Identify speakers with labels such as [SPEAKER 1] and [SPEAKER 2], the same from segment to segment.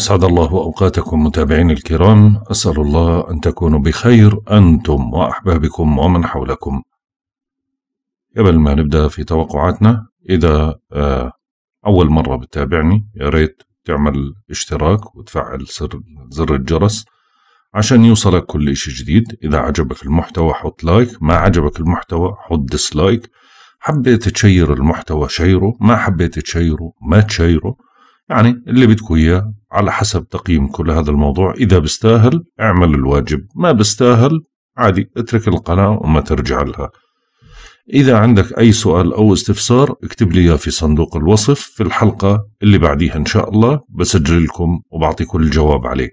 [SPEAKER 1] أسعد الله أوقاتكم متابعين الكرام أسأل الله أن تكونوا بخير أنتم وأحبابكم ومن حولكم قبل ما نبدأ في توقعاتنا إذا آه، أول مرة بتتابعني يا ريت تعمل اشتراك وتفعل زر الجرس عشان يوصلك كل إشي جديد إذا عجبك المحتوى حط لايك ما عجبك المحتوى حط ديسلايك حبيت تشير المحتوى شيره ما حبيت تشيره ما تشيره يعني اللي بدكم اياه على حسب تقييمكم لهذا الموضوع إذا بستاهل اعمل الواجب ما بستاهل عادي اترك القناة وما ترجع لها إذا عندك أي سؤال أو استفسار اكتب لي في صندوق الوصف في الحلقة اللي بعديها إن شاء الله بسجل لكم وبعطيكم الجواب عليه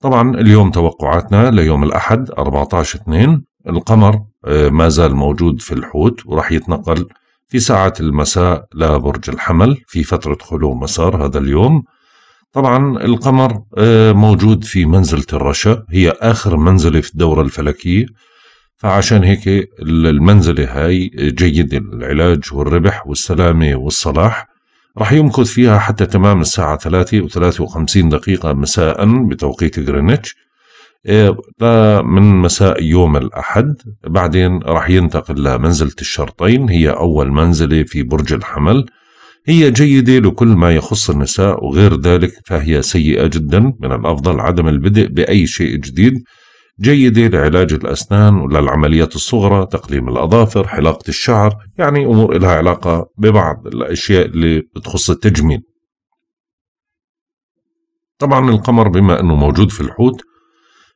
[SPEAKER 1] طبعا اليوم توقعاتنا ليوم الأحد 14-2 القمر آه، ما زال موجود في الحوت وراح يتنقل في ساعات المساء لبرج الحمل في فترة خلو مسار هذا اليوم طبعا القمر آه، موجود في منزلة الرشا هي آخر منزلة في الدورة الفلكية فعشان هيك المنزلة هاي جيدة للعلاج والربح والسلامة والصلاح رح يمكث فيها حتى تمام الساعة 3 و53 دقيقة مساء بتوقيت غرينتش إيه، من مساء يوم الأحد بعدين راح ينتقل لمنزلة الشرطين هي أول منزلة في برج الحمل هي جيدة لكل ما يخص النساء وغير ذلك فهي سيئة جدا من الأفضل عدم البدء بأي شيء جديد جيدة لعلاج الأسنان وللعمليات الصغرى تقليم الأظافر حلاقة الشعر يعني أمور لها علاقة ببعض الأشياء اللي بتخص التجميل طبعا القمر بما أنه موجود في الحوت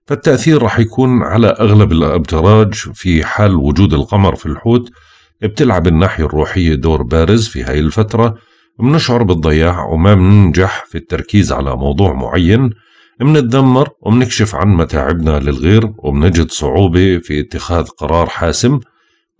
[SPEAKER 1] فالتأثير راح يكون على أغلب الأبتراج في حال وجود القمر في الحوت بتلعب الناحية الروحية دور بارز في هاي الفترة بنشعر بالضياع وما بننجح في التركيز على موضوع معين بنتذمر وبنكشف عن متاعبنا للغير وبنجد صعوبة في اتخاذ قرار حاسم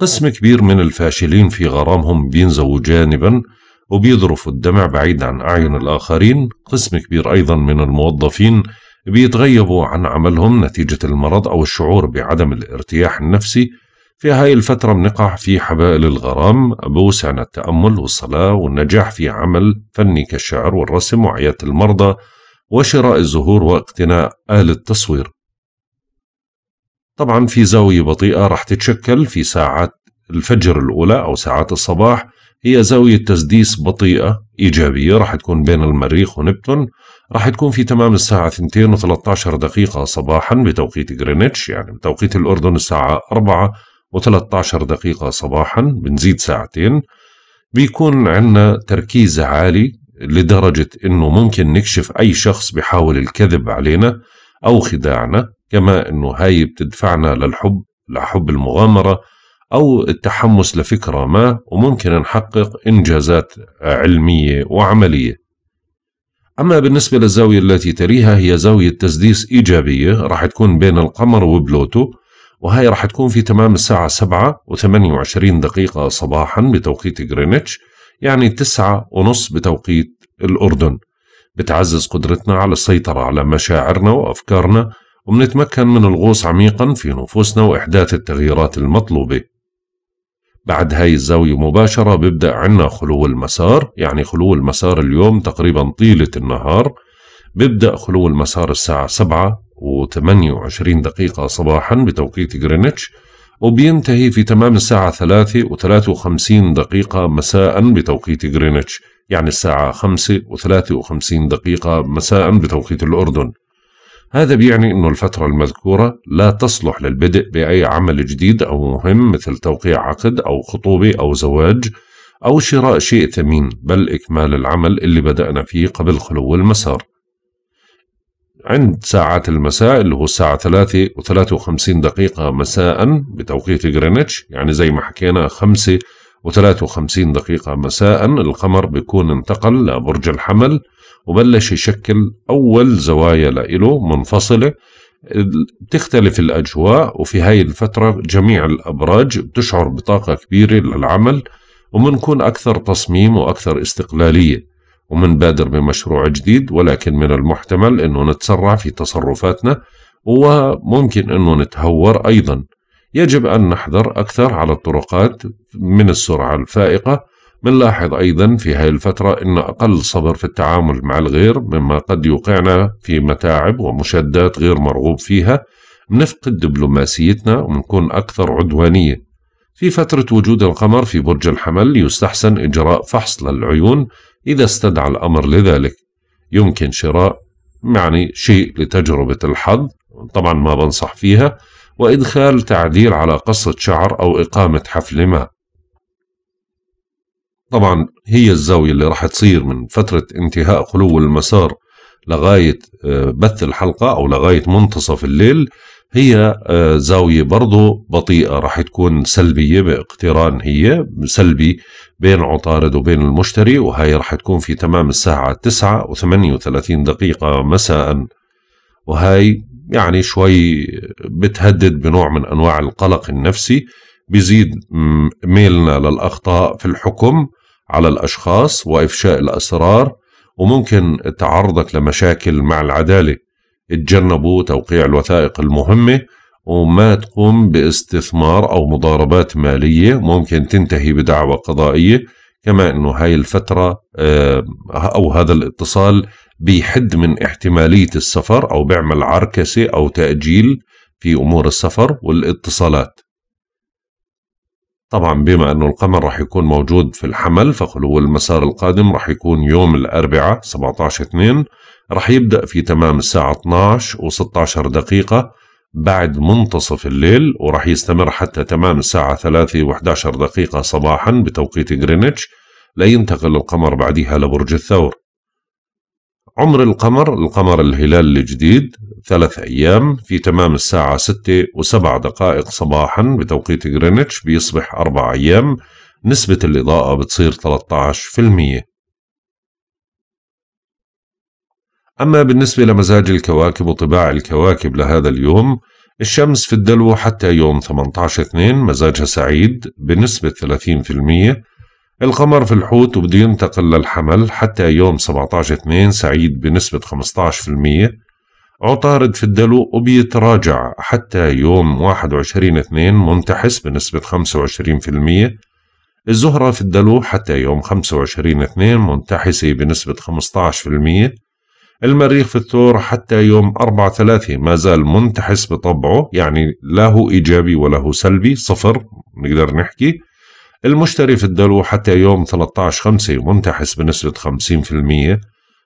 [SPEAKER 1] قسم كبير من الفاشلين في غرامهم بينزوا جانبا وبيذرفوا الدمع بعيد عن أعين الآخرين قسم كبير أيضا من الموظفين بيتغيبوا عن عملهم نتيجة المرض أو الشعور بعدم الارتياح النفسي في هاي الفترة بنقع في حبائل الغرام بوسعنا التأمل والصلاة والنجاح في عمل فني كالشعر والرسم وعيادة المرضى وشراء الزهور واقتناء آلة تصوير طبعا في زاوية بطيئة راح تتشكل في ساعات الفجر الأولى أو ساعات الصباح هي زاوية تسديس بطيئة إيجابية راح تكون بين المريخ ونبتون راح تكون في تمام الساعة 2 و13 دقيقة صباحا بتوقيت جرينتش يعني بتوقيت الأردن الساعة 4 و13 دقيقة صباحا بنزيد ساعتين بيكون عندنا تركيز عالي لدرجة أنه ممكن نكشف أي شخص بيحاول الكذب علينا أو خداعنا كما أنه هاي بتدفعنا للحب لحب المغامرة أو التحمس لفكرة ما وممكن نحقق إنجازات علمية وعملية أما بالنسبة للزاوية التي تليها هي زاوية تسديس إيجابية راح تكون بين القمر وبلوتو وهي راح تكون في تمام الساعة 7 و28 دقيقة صباحا بتوقيت جرينتش يعني 9 ونص بتوقيت الأردن بتعزز قدرتنا على السيطرة على مشاعرنا وأفكارنا وبنتمكن من الغوص عميقا في نفوسنا وإحداث التغييرات المطلوبة بعد هاي الزاوية مباشرة بيبدأ عنا خلو المسار يعني خلو المسار اليوم تقريبا طيلة النهار بيبدأ خلو المسار الساعة سبعة و وعشرين دقيقة صباحا بتوقيت غرينتش وبينتهي في تمام الساعة ثلاثة و وخمسين دقيقة مساء بتوقيت غرينتش يعني الساعة خمسة و وخمسين دقيقة مساء بتوقيت الأردن هذا بيعني أن الفترة المذكورة لا تصلح للبدء بأي عمل جديد أو مهم مثل توقيع عقد أو خطوبة أو زواج أو شراء شيء ثمين بل إكمال العمل اللي بدأنا فيه قبل خلو المسار عند ساعات المساء اللي هو الساعة 3 و53 دقيقة مساء بتوقيت غرينتش يعني زي ما حكينا 5 و53 دقيقة مساء القمر بيكون انتقل لبرج الحمل وبلش يشكل أول زوايا لإله منفصلة بتختلف الأجواء وفي هاي الفترة جميع الأبراج بتشعر بطاقة كبيرة للعمل ومنكون أكثر تصميم وأكثر استقلالية ومنبادر بمشروع جديد ولكن من المحتمل أنه نتسرع في تصرفاتنا وممكن أنه نتهور أيضا يجب أن نحذر أكثر على الطرقات من السرعة الفائقة بنلاحظ أيضا في هاي الفترة أن أقل صبر في التعامل مع الغير مما قد يوقعنا في متاعب ومشادات غير مرغوب فيها بنفقد دبلوماسيتنا وبنكون أكثر عدوانية في فترة وجود القمر في برج الحمل يستحسن إجراء فحص للعيون إذا استدعى الأمر لذلك يمكن شراء يعني شيء لتجربة الحظ طبعا ما بنصح فيها وإدخال تعديل على قصة شعر أو إقامة حفل ما طبعا هي الزاوية اللي راح تصير من فترة انتهاء خلو المسار لغاية آه، بث الحلقة أو لغاية منتصف الليل هي آه، زاوية برضو بطيئة راح تكون سلبية باقتران هي سلبي بين عطارد وبين المشتري وهي راح تكون في تمام الساعة 9 و 38 دقيقة مساء وهي يعني شوي بتهدد بنوع من أنواع القلق النفسي بيزيد ميلنا للأخطاء في الحكم على الأشخاص وإفشاء الأسرار وممكن تعرضك لمشاكل مع العدالة اتجنبوا توقيع الوثائق المهمة وما تقوم باستثمار أو مضاربات مالية ممكن تنتهي بدعوى قضائية كما أنه هاي الفترة آه، أو هذا الاتصال بيحد من احتمالية السفر أو بيعمل عركسة أو تأجيل في أمور السفر والاتصالات طبعا بما أنه القمر راح يكون موجود في الحمل فخلو المسار القادم راح يكون يوم الأربعاء 17 2 راح يبدأ في تمام الساعة 12 و16 دقيقة بعد منتصف الليل وراح يستمر حتى تمام الساعة 3 و11 دقيقة صباحا بتوقيت جرينتش لينتقل القمر بعدها لبرج الثور عمر القمر القمر الهلال الجديد ثلاث أيام في تمام الساعة 6 و7 دقائق صباحا بتوقيت غرينتش بيصبح أربع أيام نسبة الإضاءة بتصير 13% أما بالنسبة لمزاج الكواكب وطباع الكواكب لهذا اليوم الشمس في الدلو حتى يوم 18/2 مزاجها سعيد بنسبة 30% القمر في الحوت وبده ينتقل للحمل حتى يوم 17/2 سعيد بنسبة 15% عطارد في الدلو وبيتراجع حتى يوم 21 اثنين منتحس بنسبة 25% الزهرة في الدلو حتى يوم 25 اثنين منتحسة بنسبة 15% المريخ في الثور حتى يوم 4 ثلاثة ما زال منتحس بطبعه يعني لا هو إيجابي ولا هو سلبي صفر نقدر نحكي المشتري في الدلو حتى يوم 13 خمسة منتحس بنسبة 50%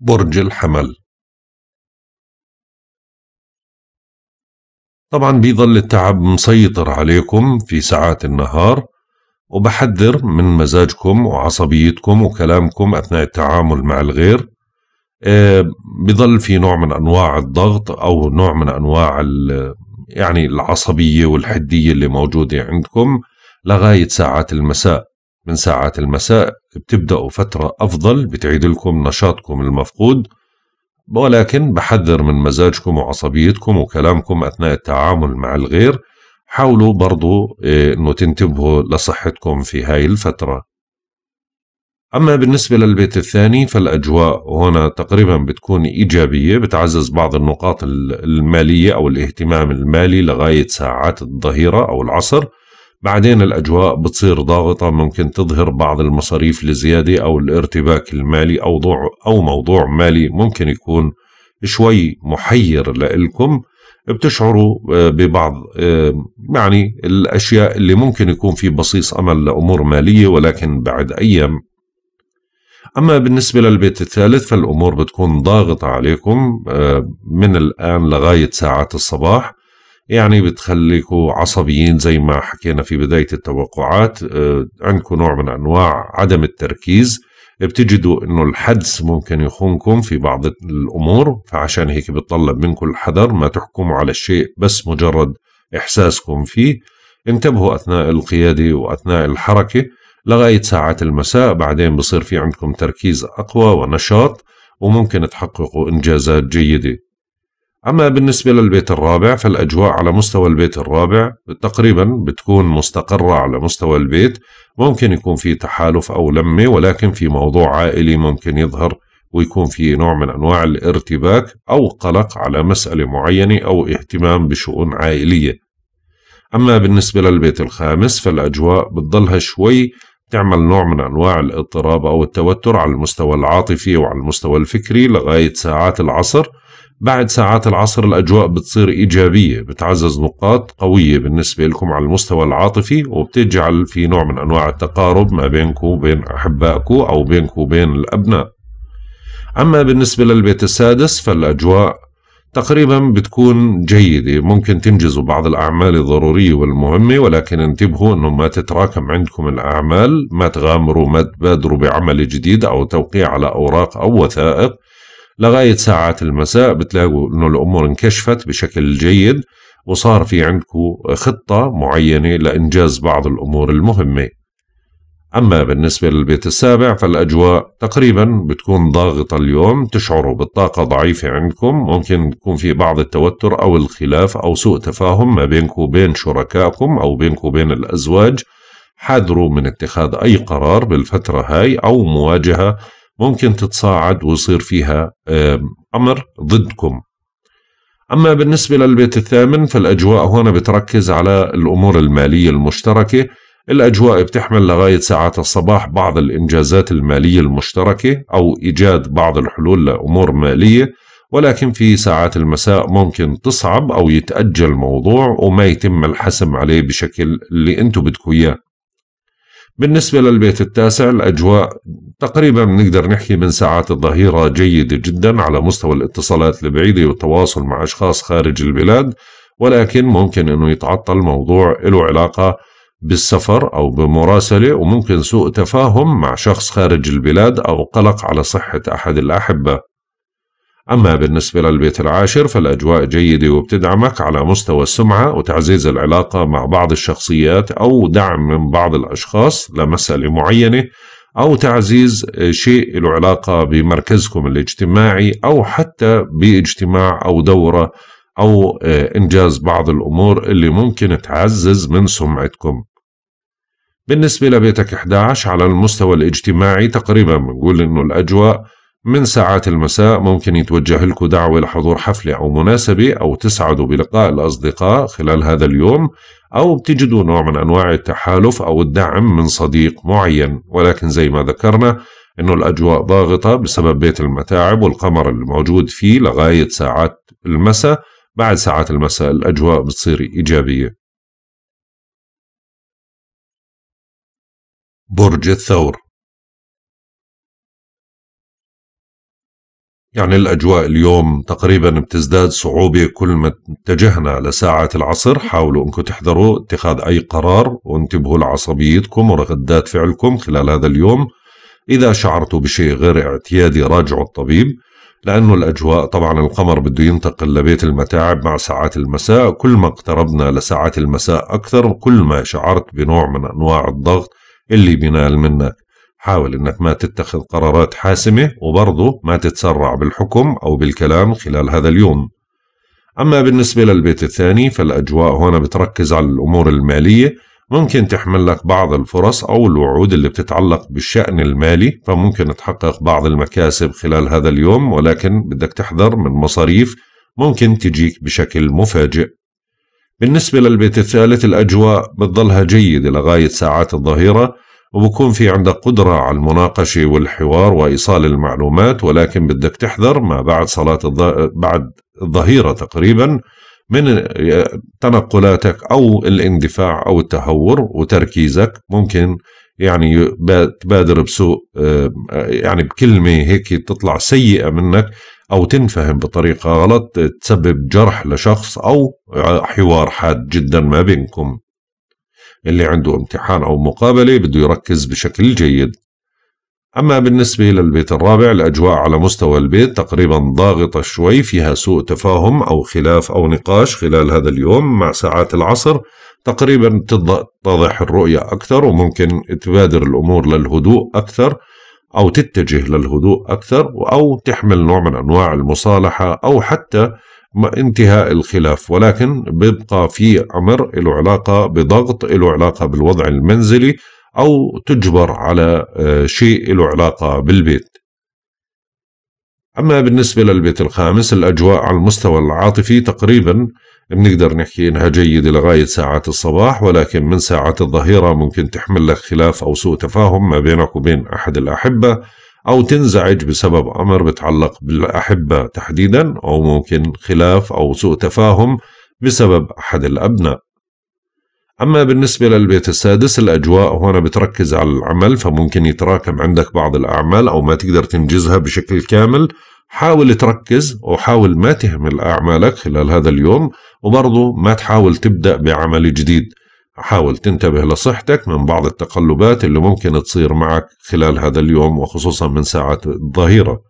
[SPEAKER 2] برج الحمل
[SPEAKER 1] طبعا بيظل التعب مسيطر عليكم في ساعات النهار وبحذر من مزاجكم وعصبيتكم وكلامكم أثناء التعامل مع الغير آه، بظل في نوع من أنواع الضغط أو نوع من أنواع يعني العصبية والحدية اللي موجودة عندكم لغاية ساعات المساء من ساعات المساء بتبدأوا فترة أفضل بتعيد لكم نشاطكم المفقود ولكن بحذر من مزاجكم وعصبيتكم وكلامكم أثناء التعامل مع الغير حاولوا برضو آه، أنه تنتبهوا لصحتكم في هاي الفترة أما بالنسبة للبيت الثاني فالأجواء هنا تقريبا بتكون إيجابية بتعزز بعض النقاط المالية أو الاهتمام المالي لغاية ساعات الظهيرة أو العصر بعدين الأجواء بتصير ضاغطة ممكن تظهر بعض المصاريف الزيادة أو الارتباك المالي أو, أو موضوع مالي ممكن يكون شوي محير لإلكم بتشعروا آه، ببعض يعني الأشياء اللي ممكن يكون في بصيص أمل لأمور مالية ولكن بعد أيام أما بالنسبة للبيت الثالث فالأمور بتكون ضاغطة عليكم آه، من الآن لغاية ساعات الصباح يعني بتخليكم عصبيين زي ما حكينا في بداية التوقعات آه، عندكم نوع من أنواع عدم التركيز بتجدوا انه الحدس ممكن يخونكم في بعض الامور فعشان هيك بتطلب منكم الحذر ما تحكموا على الشيء بس مجرد احساسكم فيه انتبهوا اثناء القياده واثناء الحركه لغايه ساعات المساء بعدين بصير في عندكم تركيز اقوى ونشاط وممكن تحققوا انجازات جيده أما بالنسبة للبيت الرابع فالأجواء على مستوى البيت الرابع تقريبا بتكون مستقرة على مستوى البيت ممكن يكون في تحالف أو لمة ولكن في موضوع عائلي ممكن يظهر ويكون في نوع من أنواع الارتباك أو قلق على مسألة معينة أو اهتمام بشؤون عائلية أما بالنسبة للبيت الخامس فالأجواء بتضلها شوي تعمل نوع من أنواع الاضطراب أو التوتر على المستوى العاطفي وعلى المستوى الفكري لغاية ساعات العصر بعد ساعات العصر الأجواء بتصير إيجابية بتعزز نقاط قوية بالنسبة لكم على المستوى العاطفي وبتجعل في نوع من أنواع التقارب ما بينكم وبين أحبائكم أو بينكم وبين الأبناء أما بالنسبة للبيت السادس فالأجواء تقريبا بتكون جيدة ممكن تنجزوا بعض الأعمال الضرورية والمهمة ولكن انتبهوا أنه ما تتراكم عندكم الأعمال ما تغامروا ما تبادروا بعمل جديد أو توقيع على أوراق أو وثائق لغاية ساعات المساء بتلاقوا أنه الأمور انكشفت بشكل جيد وصار في عندكم خطة معينة لإنجاز بعض الأمور المهمة أما بالنسبة للبيت السابع فالأجواء تقريبا بتكون ضاغطة اليوم تشعروا بالطاقة ضعيفة عندكم ممكن يكون في بعض التوتر أو الخلاف أو سوء تفاهم ما بينكم وبين شركائكم أو بينكم وبين الأزواج حذروا من اتخاذ أي قرار بالفترة هاي أو مواجهة ممكن تتصاعد ويصير فيها أمر ضدكم أما بالنسبة للبيت الثامن فالأجواء هنا بتركز على الأمور المالية المشتركة الأجواء بتحمل لغاية ساعات الصباح بعض الإنجازات المالية المشتركة أو إيجاد بعض الحلول لأمور مالية ولكن في ساعات المساء ممكن تصعب أو يتأجل الموضوع وما يتم الحسم عليه بشكل اللي أنتم بدكم إياه بالنسبة للبيت التاسع الأجواء تقريبا نقدر نحكي من ساعات الظهيرة جيدة جدا على مستوى الاتصالات البعيدة والتواصل مع أشخاص خارج البلاد ولكن ممكن أنه يتعطل موضوع له علاقة بالسفر أو بمراسلة وممكن سوء تفاهم مع شخص خارج البلاد أو قلق على صحة أحد الأحبة أما بالنسبة للبيت العاشر فالأجواء جيدة وبتدعمك على مستوى السمعة وتعزيز العلاقة مع بعض الشخصيات أو دعم من بعض الأشخاص لمسألة معينة أو تعزيز شيء له علاقة بمركزكم الاجتماعي أو حتى باجتماع أو دورة أو آه، إنجاز بعض الأمور اللي ممكن تعزز من سمعتكم بالنسبة لبيتك 11 على المستوى الاجتماعي تقريبا بنقول إنه الأجواء من ساعات المساء ممكن يتوجه لكم دعوة لحضور حفلة أو مناسبة أو تسعدوا بلقاء الأصدقاء خلال هذا اليوم أو بتجدوا نوع من أنواع التحالف أو الدعم من صديق معين ولكن زي ما ذكرنا أنه الأجواء ضاغطة بسبب بيت المتاعب والقمر الموجود فيه لغاية ساعات المساء بعد ساعات المساء الأجواء بتصير إيجابية
[SPEAKER 2] برج الثور
[SPEAKER 1] يعني الأجواء اليوم تقريبا بتزداد صعوبة كل ما اتجهنا لساعة العصر حاولوا أنكم تحذروا اتخاذ أي قرار وانتبهوا لعصبيتكم ورغدات فعلكم خلال هذا اليوم إذا شعرتوا بشيء غير اعتيادي راجعوا الطبيب لأنه الأجواء طبعا القمر بده ينتقل لبيت المتاعب مع ساعات المساء كل ما اقتربنا لساعات المساء أكثر كل ما شعرت بنوع من أنواع الضغط اللي بينال منك حاول انك ما تتخذ قرارات حاسمه وبرضه ما تتسرع بالحكم او بالكلام خلال هذا اليوم. اما بالنسبه للبيت الثاني فالاجواء هنا بتركز على الامور الماليه ممكن تحمل لك بعض الفرص او الوعود اللي بتتعلق بالشان المالي فممكن تحقق بعض المكاسب خلال هذا اليوم ولكن بدك تحذر من مصاريف ممكن تجيك بشكل مفاجئ. بالنسبة للبيت الثالث الأجواء بتظلها جيدة لغاية ساعات الظهيرة وبكون في عندك قدرة على المناقشة والحوار وإيصال المعلومات ولكن بدك تحذر ما بعد صلاة الض... بعد الظهيرة تقريبا من تنقلاتك أو الاندفاع أو التهور وتركيزك ممكن يعني تبادر بسوء يعني بكلمة هيك تطلع سيئة منك أو تنفهم بطريقة غلط تسبب جرح لشخص أو حوار حاد جدا ما بينكم اللي عنده امتحان أو مقابلة بده يركز بشكل جيد أما بالنسبة للبيت الرابع الأجواء على مستوى البيت تقريبا ضاغطة شوي فيها سوء تفاهم أو خلاف أو نقاش خلال هذا اليوم مع ساعات العصر تقريبا تتضح الرؤية أكثر وممكن تبادر الأمور للهدوء أكثر أو تتجه للهدوء أكثر أو تحمل نوع من أنواع المصالحة أو حتى انتهاء الخلاف ولكن بيبقى في أمر له علاقة بضغط له علاقة بالوضع المنزلي أو تجبر على آه، شيء له علاقة بالبيت أما بالنسبة للبيت الخامس الأجواء على المستوى العاطفي تقريبا بنقدر نحكي إنها جيدة لغاية ساعات الصباح ولكن من ساعات الظهيرة ممكن تحمل لك خلاف أو سوء تفاهم ما بينك وبين أحد الأحبة أو تنزعج بسبب أمر بتعلق بالأحبة تحديدا أو ممكن خلاف أو سوء تفاهم بسبب أحد الأبناء أما بالنسبة للبيت السادس الأجواء هنا بتركز على العمل فممكن يتراكم عندك بعض الأعمال أو ما تقدر تنجزها بشكل كامل حاول تركز وحاول ما تهمل أعمالك خلال هذا اليوم وبرضه ما تحاول تبدأ بعمل جديد حاول تنتبه لصحتك من بعض التقلبات اللي ممكن تصير معك خلال هذا اليوم وخصوصا من ساعات الظهيرة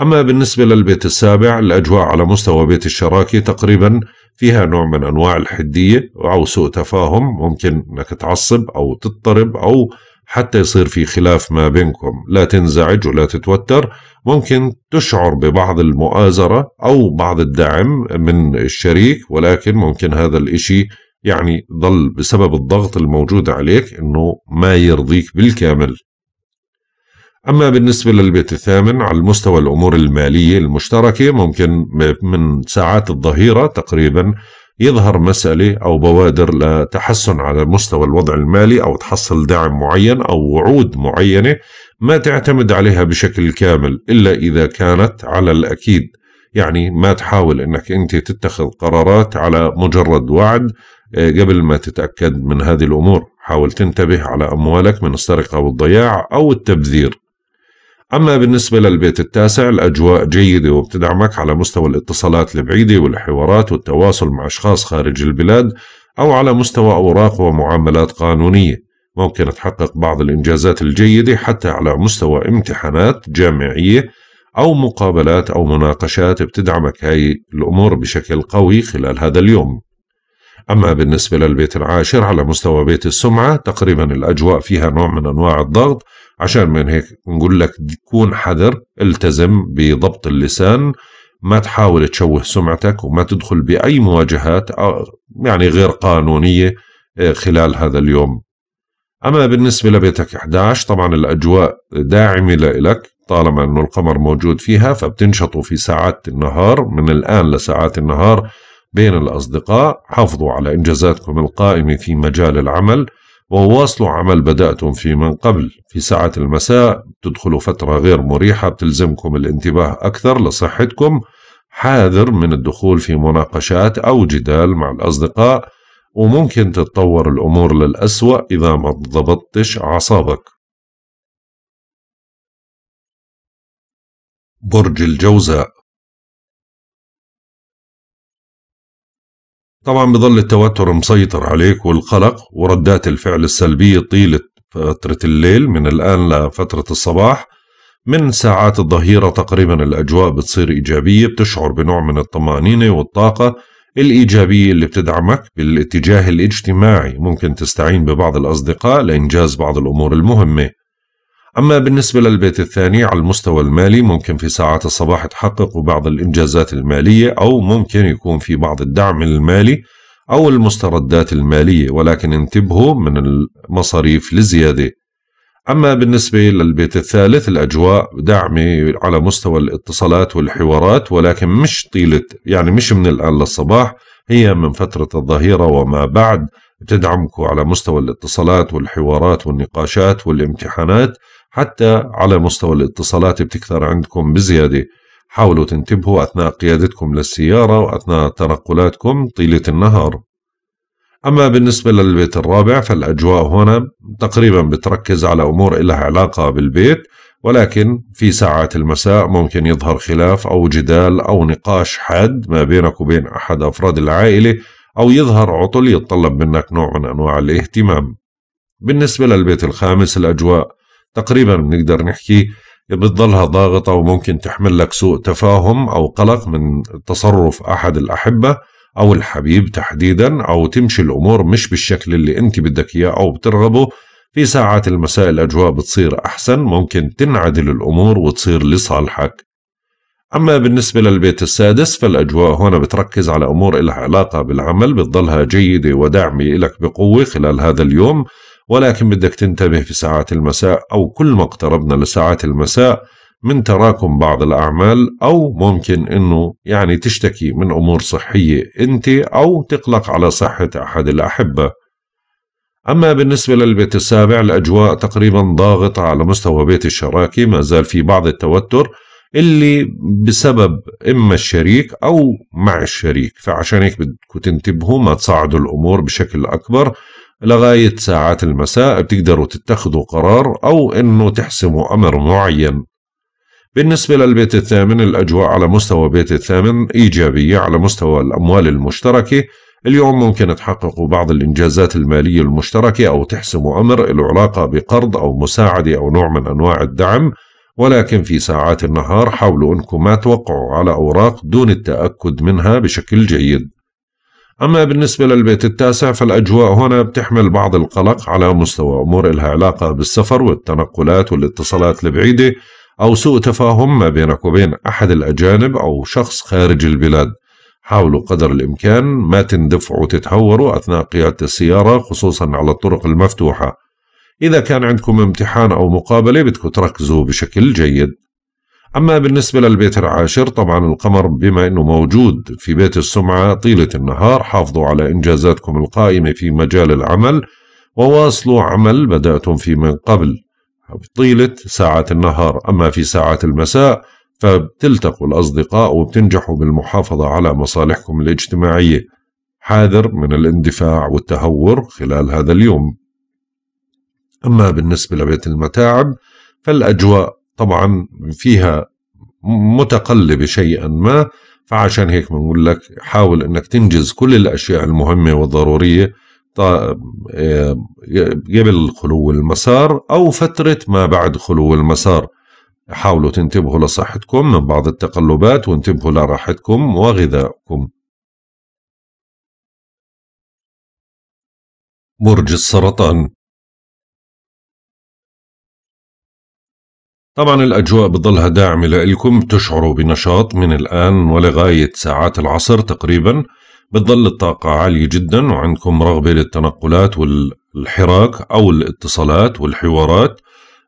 [SPEAKER 1] أما بالنسبة للبيت السابع الأجواء على مستوى بيت الشراكة تقريبا فيها نوع من أنواع الحدية أو سوء تفاهم ممكن أنك تعصب أو تضطرب أو حتى يصير في خلاف ما بينكم لا تنزعج ولا تتوتر ممكن تشعر ببعض المؤازرة أو بعض الدعم من الشريك ولكن ممكن هذا الإشي يعني ضل بسبب الضغط الموجود عليك انه ما يرضيك بالكامل أما بالنسبة للبيت الثامن على مستوى الأمور المالية المشتركة ممكن من ساعات الظهيرة تقريبا يظهر مسألة أو بوادر لتحسن على مستوى الوضع المالي أو تحصل دعم معين أو وعود معينة ما تعتمد عليها بشكل كامل إلا إذا كانت على الأكيد يعني ما تحاول أنك أنت تتخذ قرارات على مجرد وعد آه، قبل ما تتأكد من هذه الأمور حاول تنتبه على أموالك من السرقة والضياع أو التبذير أما بالنسبة للبيت التاسع الأجواء جيدة وبتدعمك على مستوى الاتصالات البعيدة والحوارات والتواصل مع أشخاص خارج البلاد أو على مستوى أوراق ومعاملات قانونية ممكن تحقق بعض الإنجازات الجيدة حتى على مستوى امتحانات جامعية أو مقابلات أو مناقشات بتدعمك هاي الأمور بشكل قوي خلال هذا اليوم أما بالنسبة للبيت العاشر على مستوى بيت السمعة تقريبا الأجواء فيها نوع من أنواع الضغط عشان من هيك نقول لك كون حذر التزم بضبط اللسان ما تحاول تشوه سمعتك وما تدخل بأي مواجهات يعني غير قانونية آه، خلال هذا اليوم أما بالنسبة لبيتك 11 طبعا الأجواء داعمة لإلك طالما أنه القمر موجود فيها فبتنشطوا في ساعات النهار من الآن لساعات النهار بين الأصدقاء حافظوا على إنجازاتكم القائمة في مجال العمل وواصلوا عمل بدأتم فيه من قبل في ساعة المساء تدخلوا فترة غير مريحة بتلزمكم الانتباه أكثر لصحتكم حاذر من الدخول في مناقشات أو جدال مع الأصدقاء وممكن تتطور الأمور للأسوأ إذا ما ضبطتش أعصابك
[SPEAKER 2] برج الجوزاء
[SPEAKER 1] طبعا بظل التوتر مسيطر عليك والقلق وردات الفعل السلبية طيلة فترة الليل من الآن لفترة الصباح من ساعات الظهيرة تقريبا الأجواء بتصير إيجابية بتشعر بنوع من الطمأنينة والطاقة الإيجابية اللي بتدعمك بالاتجاه الاجتماعي ممكن تستعين ببعض الأصدقاء لإنجاز بعض الأمور المهمة أما بالنسبة للبيت الثاني على المستوى المالي ممكن في ساعات الصباح تحققوا بعض الإنجازات المالية أو ممكن يكون في بعض الدعم المالي أو المستردات المالية ولكن انتبهوا من المصاريف للزيادة أما بالنسبة للبيت الثالث الأجواء داعمة على مستوى الاتصالات والحوارات ولكن مش طيلة يعني مش من الآن للصباح هي من فترة الظهيرة وما بعد تدعمكم على مستوى الاتصالات والحوارات والنقاشات والامتحانات حتى على مستوى الاتصالات بتكثر عندكم بزيادة حاولوا تنتبهوا أثناء قيادتكم للسيارة وأثناء تنقلاتكم طيلة النهار أما بالنسبة للبيت الرابع فالأجواء هنا تقريبا بتركز على أمور لها علاقة بالبيت ولكن في ساعات المساء ممكن يظهر خلاف أو جدال أو نقاش حاد ما بينك وبين أحد أفراد العائلة أو يظهر عطل يتطلب منك نوع من أنواع الاهتمام بالنسبة للبيت الخامس الأجواء تقريبا بنقدر نحكي بتضلها ضاغطة وممكن تحمل لك سوء تفاهم أو قلق من تصرف أحد الأحبة أو الحبيب تحديدا أو تمشي الأمور مش بالشكل اللي أنت بدك إياه أو بترغبه في ساعات المساء الأجواء بتصير أحسن ممكن تنعدل الأمور وتصير لصالحك أما بالنسبة للبيت السادس فالأجواء هنا بتركز على أمور إلها علاقة بالعمل بتضلها جيدة وداعمة إلك بقوة خلال هذا اليوم ولكن بدك تنتبه في ساعات المساء أو كل ما اقتربنا لساعات المساء من تراكم بعض الأعمال أو ممكن أنه يعني تشتكي من أمور صحية أنت أو تقلق على صحة أحد الأحبة أما بالنسبة للبيت السابع الأجواء تقريبا ضاغطة على مستوى بيت الشراكة ما زال في بعض التوتر اللي بسبب إما الشريك أو مع الشريك فعشان هيك بدكم تنتبهوا ما تصعدوا الأمور بشكل أكبر لغاية ساعات المساء بتقدروا تتخذوا قرار أو إنه تحسموا أمر معين بالنسبة للبيت الثامن الأجواء على مستوى بيت الثامن إيجابية على مستوى الأموال المشتركة اليوم ممكن تحققوا بعض الإنجازات المالية المشتركة أو تحسموا أمر له علاقة بقرض أو مساعدة أو نوع من أنواع الدعم ولكن في ساعات النهار حاولوا أنكم ما توقعوا على أوراق دون التأكد منها بشكل جيد أما بالنسبة للبيت التاسع فالأجواء هنا بتحمل بعض القلق على مستوى أمور لها علاقة بالسفر والتنقلات والاتصالات البعيدة أو سوء تفاهم ما بينك وبين أحد الأجانب أو شخص خارج البلاد حاولوا قدر الإمكان ما تندفعوا وتتهوروا أثناء قيادة السيارة خصوصا على الطرق المفتوحة إذا كان عندكم امتحان أو مقابلة بدكم تركزوا بشكل جيد أما بالنسبة للبيت العاشر طبعا القمر بما أنه موجود في بيت السمعة طيلة النهار حافظوا على إنجازاتكم القائمة في مجال العمل وواصلوا عمل بدأتم في من قبل طيلة ساعات النهار أما في ساعات المساء فبتلتقوا الأصدقاء وبتنجحوا بالمحافظة على مصالحكم الاجتماعية حاذر من الاندفاع والتهور خلال هذا اليوم أما بالنسبة لبيت المتاعب فالأجواء طبعا فيها متقلبة شيئا ما فعشان هيك بنقول لك حاول انك تنجز كل الاشياء المهمه والضروريه آه، قبل خلو المسار او فتره ما بعد خلو المسار حاولوا تنتبهوا لصحتكم من بعض التقلبات وانتبهوا لراحتكم وغذائكم
[SPEAKER 2] برج السرطان
[SPEAKER 1] طبعا الأجواء بتضلها داعمة لإلكم تشعروا بنشاط من الآن ولغاية ساعات العصر تقريبا بتضل الطاقة عالية جدا وعندكم رغبة للتنقلات والحراك أو الاتصالات والحوارات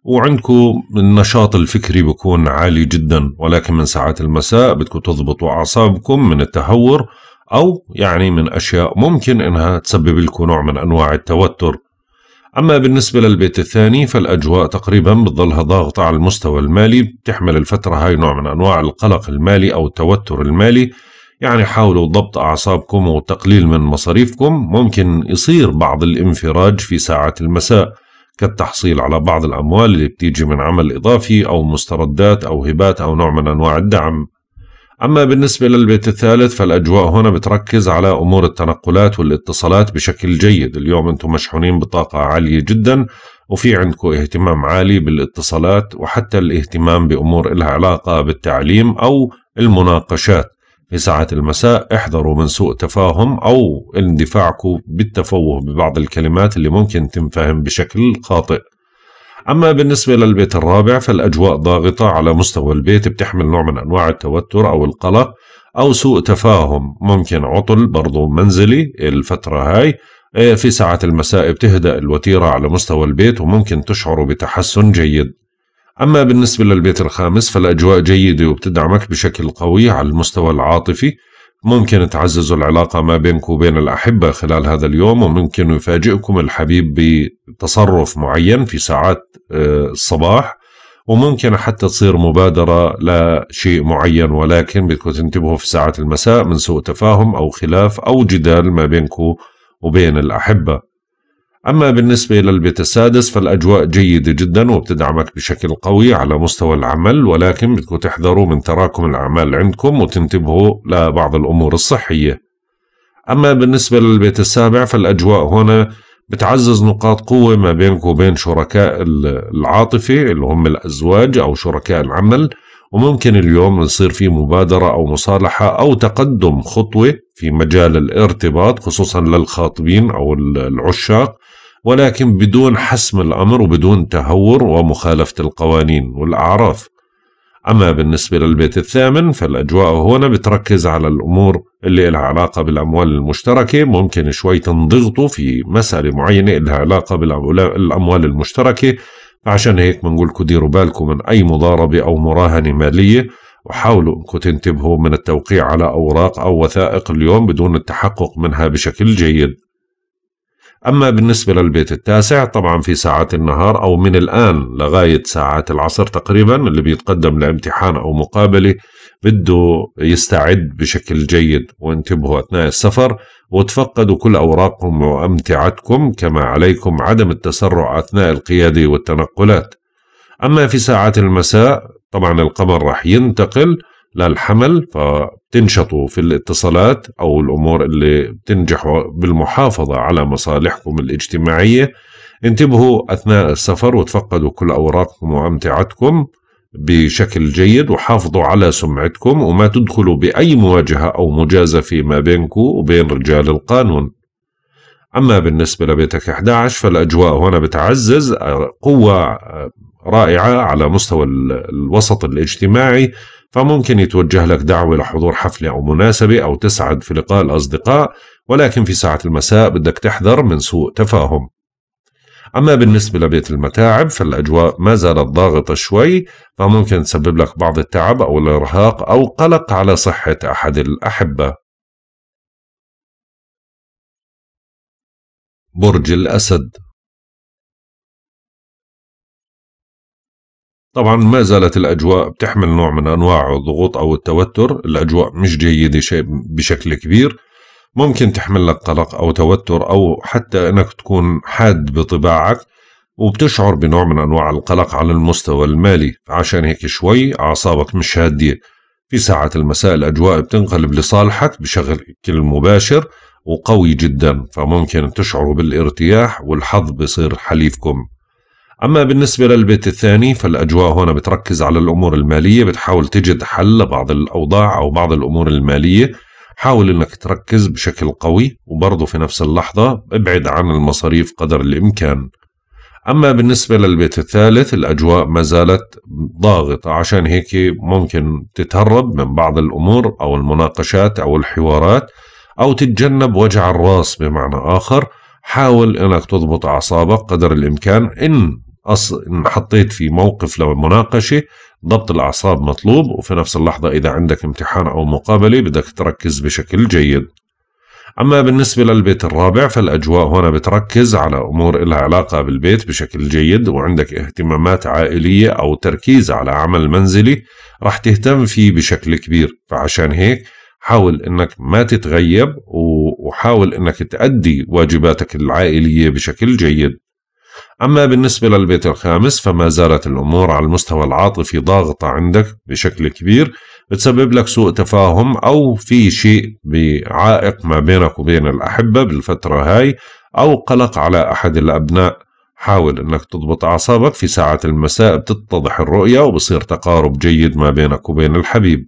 [SPEAKER 1] وعندكم النشاط الفكري بكون عالي جدا ولكن من ساعات المساء بدكم تضبطوا أعصابكم من التهور أو يعني من أشياء ممكن إنها تسبب لكم نوع من أنواع التوتر أما بالنسبة للبيت الثاني فالأجواء تقريبا بتظلها ضاغطة على المستوى المالي بتحمل الفترة هاي نوع من أنواع القلق المالي أو التوتر المالي يعني حاولوا ضبط أعصابكم والتقليل من مصاريفكم ممكن يصير بعض الانفراج في ساعات المساء كالتحصيل على بعض الأموال اللي بتيجي من عمل إضافي أو مستردات أو هبات أو نوع من أنواع الدعم أما بالنسبة للبيت الثالث فالأجواء هنا بتركز على أمور التنقلات والاتصالات بشكل جيد اليوم أنتم مشحونين بطاقة عالية جدا وفي عندكم اهتمام عالي بالاتصالات وحتى الاهتمام بأمور إلها علاقة بالتعليم أو المناقشات في ساعات المساء احذروا من سوء تفاهم أو اندفاعكم بالتفوه ببعض الكلمات اللي ممكن تنفهم بشكل خاطئ أما بالنسبة للبيت الرابع فالأجواء ضاغطة على مستوى البيت بتحمل نوع من أنواع التوتر أو القلق أو سوء تفاهم ممكن عطل برضو منزلي الفترة هاي آه، في ساعات المساء بتهدأ الوتيرة على مستوى البيت وممكن تشعر بتحسن جيد أما بالنسبة للبيت الخامس فالأجواء جيدة وبتدعمك بشكل قوي على المستوى العاطفي ممكن تعززوا العلاقة ما بينكم وبين الأحبة خلال هذا اليوم وممكن يفاجئكم الحبيب بتصرف معين في ساعات آه، الصباح وممكن حتى تصير مبادرة لشيء معين ولكن بدكم تنتبهوا في ساعات المساء من سوء تفاهم أو خلاف أو جدال ما بينكم وبين الأحبة أما بالنسبة للبيت السادس فالأجواء جيدة جدا وبتدعمك بشكل قوي على مستوى العمل ولكن بدكم تحذروا من تراكم الأعمال عندكم وتنتبهوا لبعض الأمور الصحية أما بالنسبة للبيت السابع فالأجواء هنا بتعزز نقاط قوة ما بينك وبين شركاء العاطفة اللي هم الأزواج أو شركاء العمل وممكن اليوم يصير في مبادرة أو مصالحة أو تقدم خطوة في مجال الارتباط خصوصا للخاطبين أو العشاق ولكن بدون حسم الأمر وبدون تهور ومخالفة القوانين والأعراف أما بالنسبة للبيت الثامن فالأجواء هنا بتركز على الأمور اللي لها علاقة بالأموال المشتركة ممكن شوي تنضغطوا في مسألة معينة لها علاقة بالأموال المشتركة عشان هيك بنقولكم ديروا بالكم من أي مضاربة أو مراهنة مالية وحاولوا انكم تنتبهوا من التوقيع على أوراق أو وثائق اليوم بدون التحقق منها بشكل جيد أما بالنسبة للبيت التاسع طبعا في ساعات النهار أو من الآن لغاية ساعات العصر تقريبا اللي بيتقدم لامتحان أو مقابلة بده يستعد بشكل جيد وانتبهوا أثناء السفر وتفقدوا كل أوراقكم وأمتعتكم كما عليكم عدم التسرع أثناء القيادة والتنقلات أما في ساعات المساء طبعا القمر رح ينتقل للحمل فبتنشطوا في الاتصالات أو الأمور اللي بتنجحوا بالمحافظة على مصالحكم الاجتماعية انتبهوا أثناء السفر وتفقدوا كل أوراقكم وأمتعتكم بشكل جيد وحافظوا على سمعتكم وما تدخلوا بأي مواجهة أو مجازفه ما بينكم وبين رجال القانون أما بالنسبة لبيتك 11 فالأجواء هنا بتعزز قوة رائعة على مستوى الوسط الاجتماعي فممكن يتوجه لك دعوة لحضور حفلة أو مناسبة أو تسعد في لقاء الأصدقاء ولكن في ساعة المساء بدك تحذر من سوء تفاهم أما بالنسبة لبيت المتاعب فالأجواء ما زالت ضاغطة شوي فممكن تسبب لك بعض التعب أو الإرهاق أو قلق على صحة أحد الأحبة
[SPEAKER 2] برج الأسد
[SPEAKER 1] طبعا ما زالت الأجواء بتحمل نوع من أنواع الضغوط أو التوتر الأجواء مش جيدة بشكل كبير ممكن تحمل لك قلق أو توتر أو حتى أنك تكون حاد بطباعك وبتشعر بنوع من أنواع القلق على المستوى المالي عشان هيك شوي أعصابك مش هادية في ساعة المساء الأجواء بتنقلب لصالحك بشكل مباشر وقوي جدا فممكن تشعروا بالارتياح والحظ بصير حليفكم أما بالنسبة للبيت الثاني فالأجواء هنا بتركز على الأمور المالية بتحاول تجد حل لبعض الأوضاع أو بعض الأمور المالية حاول أنك تركز بشكل قوي وبرضه في نفس اللحظة ابعد عن المصاريف قدر الإمكان أما بالنسبة للبيت الثالث الأجواء ما زالت ضاغطة عشان هيك ممكن تتهرب من بعض الأمور أو المناقشات أو الحوارات أو تتجنب وجع الراس بمعنى آخر حاول أنك تضبط أعصابك قدر الإمكان إن أص... حطيت في موقف لو مناقشة ضبط الأعصاب مطلوب وفي نفس اللحظة إذا عندك امتحان أو مقابلة بدك تركز بشكل جيد أما بالنسبة للبيت الرابع فالأجواء هنا بتركز على أمور إلها علاقة بالبيت بشكل جيد وعندك اهتمامات عائلية أو تركيز على عمل منزلي رح تهتم فيه بشكل كبير فعشان هيك حاول أنك ما تتغيب وحاول أنك تأدي واجباتك العائلية بشكل جيد أما بالنسبة للبيت الخامس فما زالت الأمور على المستوى العاطفي ضاغطة عندك بشكل كبير بتسبب لك سوء تفاهم أو في شيء بعائق ما بينك وبين الأحبة بالفترة هاي أو قلق على أحد الأبناء حاول انك تضبط اعصابك في ساعة المساء بتتضح الرؤية وبصير تقارب جيد ما بينك وبين الحبيب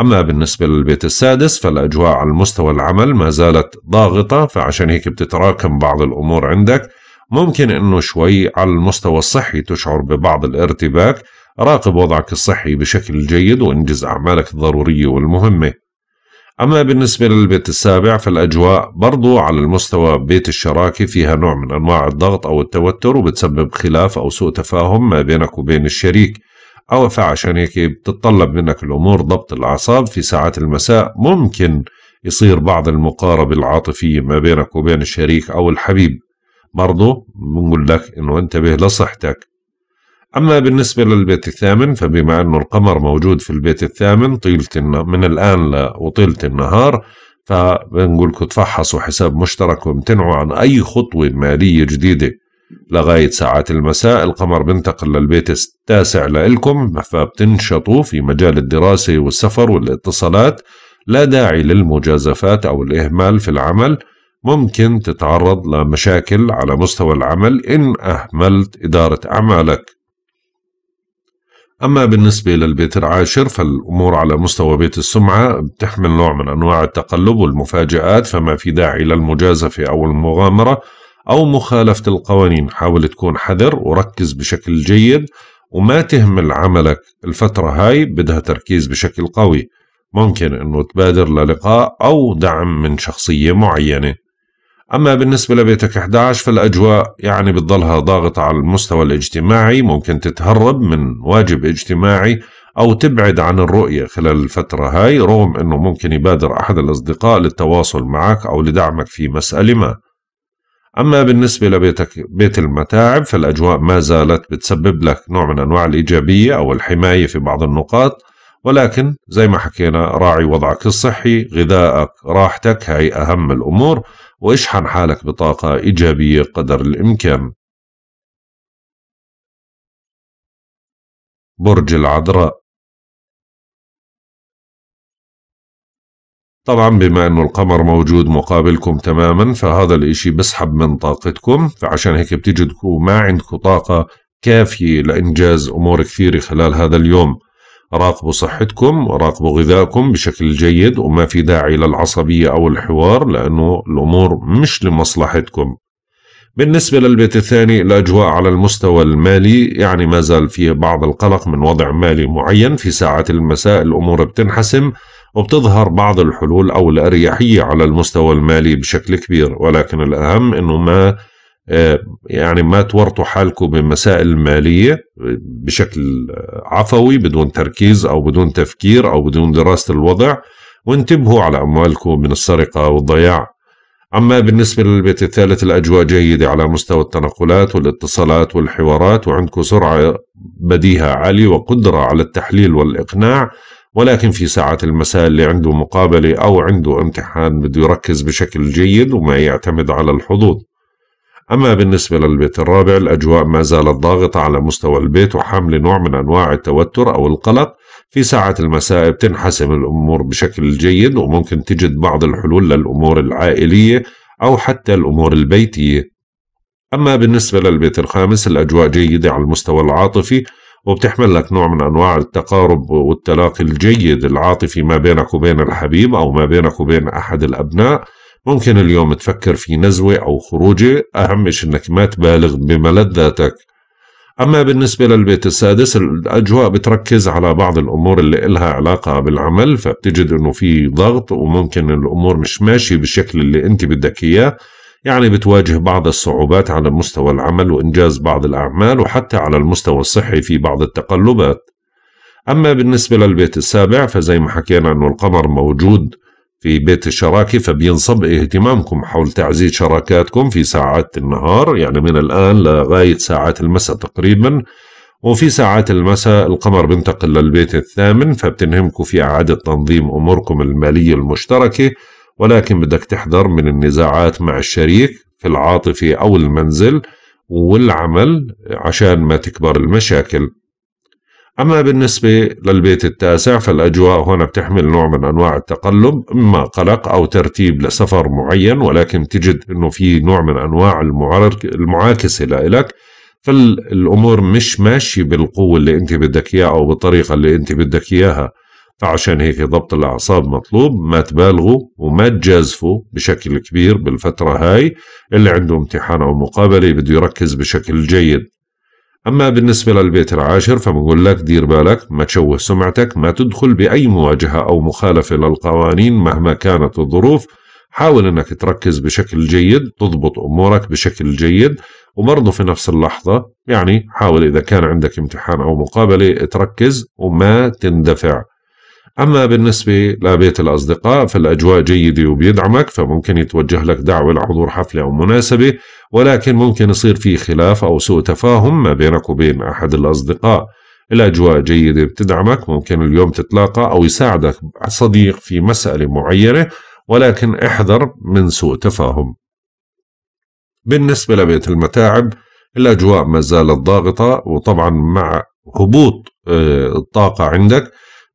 [SPEAKER 1] اما بالنسبة للبيت السادس فالاجواء على المستوى العمل ما زالت ضاغطة فعشان هيك بتتراكم بعض الامور عندك ممكن أنه شوي على المستوى الصحي تشعر ببعض الارتباك راقب وضعك الصحي بشكل جيد وانجز أعمالك الضرورية والمهمة أما بالنسبة للبيت السابع فالأجواء برضو على المستوى بيت الشراكة فيها نوع من أنواع الضغط أو التوتر وبتسبب خلاف أو سوء تفاهم ما بينك وبين الشريك أو فعشان هيك بتتطلب منك الأمور ضبط الأعصاب في ساعات المساء ممكن يصير بعض المقاربة العاطفية ما بينك وبين الشريك أو الحبيب برضه بنقول لك انه انتبه لصحتك اما بالنسبه للبيت الثامن فبما انه القمر موجود في البيت الثامن طيله من الان وطيله النهار فبنقول لكم تفحصوا حساب مشترك وامتنعوا عن اي خطوه ماليه جديده لغاية ساعات المساء القمر بنتقل للبيت التاسع لإلكم فبتنشطوا في مجال الدراسة والسفر والاتصالات لا داعي للمجازفات أو الإهمال في العمل ممكن تتعرض لمشاكل على مستوى العمل إن أهملت إدارة أعمالك أما بالنسبة للبيت العاشر فالأمور على مستوى بيت السمعة بتحمل نوع من أنواع التقلب والمفاجآت فما في داعي للمجازفة أو المغامرة أو مخالفة القوانين حاول تكون حذر وركز بشكل جيد وما تهمل عملك الفترة هاي بدها تركيز بشكل قوي ممكن أنه تبادر للقاء أو دعم من شخصية معينة أما بالنسبة لبيتك 11 فالأجواء يعني بتضلها ضاغطة على المستوى الاجتماعي ممكن تتهرب من واجب اجتماعي أو تبعد عن الرؤية خلال الفترة هاي رغم أنه ممكن يبادر أحد الأصدقاء للتواصل معك أو لدعمك في مسألة ما أما بالنسبة لبيتك بيت المتاعب فالأجواء ما زالت بتسبب لك نوع من أنواع الإيجابية أو الحماية في بعض النقاط ولكن زي ما حكينا راعي وضعك الصحي غذائك راحتك هاي أهم الأمور واشحن حالك بطاقة إيجابية قدر الإمكان
[SPEAKER 2] برج العذراء
[SPEAKER 1] طبعا بما انه القمر موجود مقابلكم تماما فهذا الاشي بسحب من طاقتكم فعشان هيك بتجدكم ما عندكم طاقة كافية لإنجاز أمور كثيرة خلال هذا اليوم راقبوا صحتكم راقبوا غذائكم بشكل جيد وما في داعي للعصبية أو الحوار لأنه الأمور مش لمصلحتكم بالنسبة للبيت الثاني الأجواء على المستوى المالي يعني ما زال فيه بعض القلق من وضع مالي معين في ساعات المساء الأمور بتنحسم وبتظهر بعض الحلول أو الأريحية على المستوى المالي بشكل كبير ولكن الأهم أنه ما آه، يعني ما تورطوا حالكم بمسائل مالية بشكل عفوي بدون تركيز أو بدون تفكير أو بدون دراسة الوضع وانتبهوا على أموالكم من السرقة والضياع أما بالنسبة للبيت الثالث الأجواء جيدة على مستوى التنقلات والاتصالات والحوارات وعندكم سرعة بديهة عالية وقدرة على التحليل والإقناع ولكن في ساعات المساء اللي عنده مقابلة أو عنده امتحان بده يركز بشكل جيد وما يعتمد على الحظوظ أما بالنسبة للبيت الرابع الأجواء ما زالت ضاغطة على مستوى البيت وحمل نوع من أنواع التوتر أو القلق في ساعة المساء بتنحسم الأمور بشكل جيد وممكن تجد بعض الحلول للأمور العائلية أو حتى الأمور البيتية أما بالنسبة للبيت الخامس الأجواء جيدة على المستوى العاطفي وبتحمل لك نوع من أنواع التقارب والتلاقي الجيد العاطفي ما بينك وبين الحبيب أو ما بينك وبين أحد الأبناء ممكن اليوم تفكر في نزوة أو خروجة أهم شيء أنك ما تبالغ بملذ ذاتك أما بالنسبة للبيت السادس الأجواء بتركز على بعض الأمور اللي إلها علاقة بالعمل فبتجد أنه في ضغط وممكن الأمور مش ماشية بالشكل اللي أنت بدك إياه يعني بتواجه بعض الصعوبات على مستوى العمل وإنجاز بعض الأعمال وحتى على المستوى الصحي في بعض التقلبات أما بالنسبة للبيت السابع فزي ما حكينا أنه القمر موجود في بيت الشراكة فبينصب اهتمامكم حول تعزيز شراكاتكم في ساعات النهار يعني من الآن لغاية ساعات المساء تقريبا وفي ساعات المساء القمر بينتقل للبيت الثامن فبتنهمكم في إعادة تنظيم أموركم المالية المشتركة ولكن بدك تحذر من النزاعات مع الشريك في العاطفة أو المنزل والعمل عشان ما تكبر المشاكل أما بالنسبة للبيت التاسع فالأجواء هنا بتحمل نوع من أنواع التقلب إما قلق أو ترتيب لسفر معين ولكن بتجد أنه في نوع من أنواع المعاكسة لإلك فالأمور مش ماشية بالقوة اللي أنت بدك إياها أو بالطريقة اللي أنت بدك إياها فعشان هيك ضبط الأعصاب مطلوب ما تبالغوا وما تجازفوا بشكل كبير بالفترة هاي اللي عنده امتحان أو مقابلة بده يركز بشكل جيد أما بالنسبة للبيت العاشر فبنقول لك دير بالك ما تشوه سمعتك ما تدخل بأي مواجهة أو مخالفة للقوانين مهما كانت الظروف حاول أنك تركز بشكل جيد تضبط أمورك بشكل جيد وبرضه في نفس اللحظة يعني حاول إذا كان عندك امتحان أو مقابلة تركز وما تندفع أما بالنسبة لبيت الأصدقاء فالأجواء جيدة وبيدعمك فممكن يتوجه لك دعوة لحضور حفلة أو مناسبة ولكن ممكن يصير في خلاف أو سوء تفاهم ما بينك وبين أحد الأصدقاء الأجواء جيدة بتدعمك ممكن اليوم تتلاقى أو يساعدك صديق في مسألة معينة ولكن احذر من سوء تفاهم بالنسبة لبيت المتاعب الأجواء ما زالت ضاغطة وطبعا مع هبوط آه، الطاقة عندك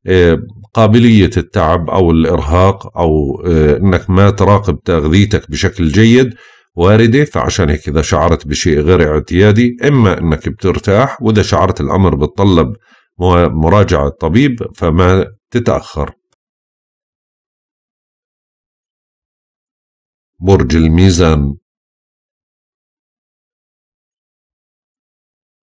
[SPEAKER 1] آه، قابلية التعب أو الإرهاق أو آه، أنك ما تراقب تغذيتك بشكل جيد واردة فعشان هيك إذا شعرت بشيء غير اعتيادي إما أنك بترتاح وإذا شعرت الأمر بتطلب مراجعة طبيب
[SPEAKER 2] فما تتأخر برج الميزان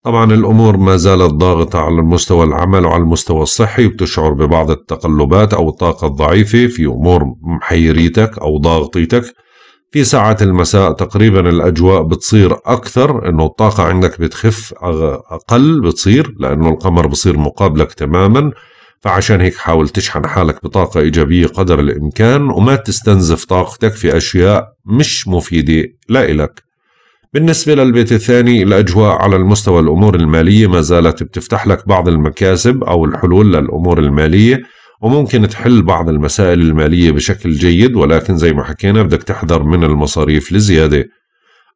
[SPEAKER 1] طبعا الأمور ما زالت ضاغطة على المستوى العمل وعلى المستوى الصحي وبتشعر ببعض التقلبات أو الطاقة الضعيفة في أمور محيريتك أو ضاغطيتك في ساعات المساء تقريبا الأجواء بتصير أكثر أنه الطاقة عندك بتخف أقل بتصير لأنه القمر بصير مقابلك تماما فعشان هيك حاول تشحن حالك بطاقة إيجابية قدر الإمكان وما تستنزف طاقتك في أشياء مش مفيدة لإلك بالنسبة للبيت الثاني الأجواء على المستوى الأمور المالية ما زالت بتفتح لك بعض المكاسب أو الحلول للأمور المالية وممكن تحل بعض المسائل المالية بشكل جيد ولكن زي ما حكينا بدك تحذر من المصاريف لزيادة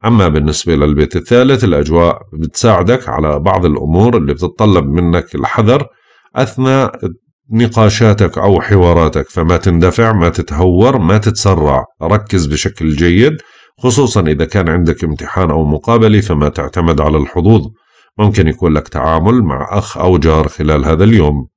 [SPEAKER 1] أما بالنسبة للبيت الثالث الأجواء بتساعدك على بعض الأمور اللي بتتطلب منك الحذر أثناء نقاشاتك أو حواراتك فما تندفع ما تتهور ما تتسرع ركز بشكل جيد خصوصا إذا كان عندك امتحان أو مقابلة فما تعتمد على الحظوظ ممكن يكون لك تعامل مع أخ أو جار خلال هذا اليوم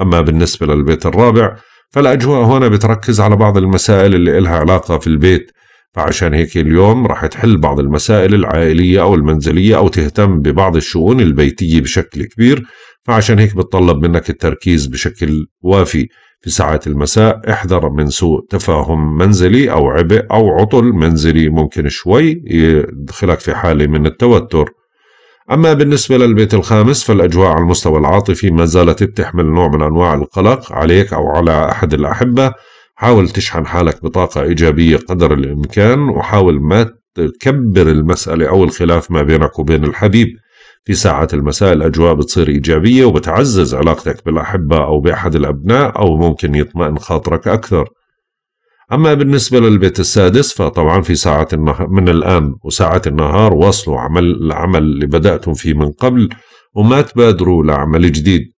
[SPEAKER 1] أما بالنسبة للبيت الرابع فالأجواء هنا بتركز على بعض المسائل اللي إلها علاقة في البيت فعشان هيك اليوم راح تحل بعض المسائل العائلية أو المنزلية أو تهتم ببعض الشؤون البيتية بشكل كبير فعشان هيك بتطلب منك التركيز بشكل وافي في ساعات المساء احذر من سوء تفاهم منزلي أو عبء أو عطل منزلي ممكن شوي يدخلك في حالة من التوتر أما بالنسبة للبيت الخامس فالأجواء على المستوى العاطفي ما زالت بتحمل نوع من أنواع القلق عليك أو على أحد الأحبة حاول تشحن حالك بطاقة إيجابية قدر الإمكان وحاول ما تكبر المسألة أو الخلاف ما بينك وبين الحبيب في ساعات المساء الأجواء بتصير إيجابية وبتعزز علاقتك بالأحبة أو بأحد الأبناء أو ممكن يطمئن خاطرك أكثر أما بالنسبة للبيت السادس فطبعا في ساعات النهار من الآن وساعات النهار واصلوا عمل العمل اللي بدأتم فيه من قبل وما تبادروا لعمل جديد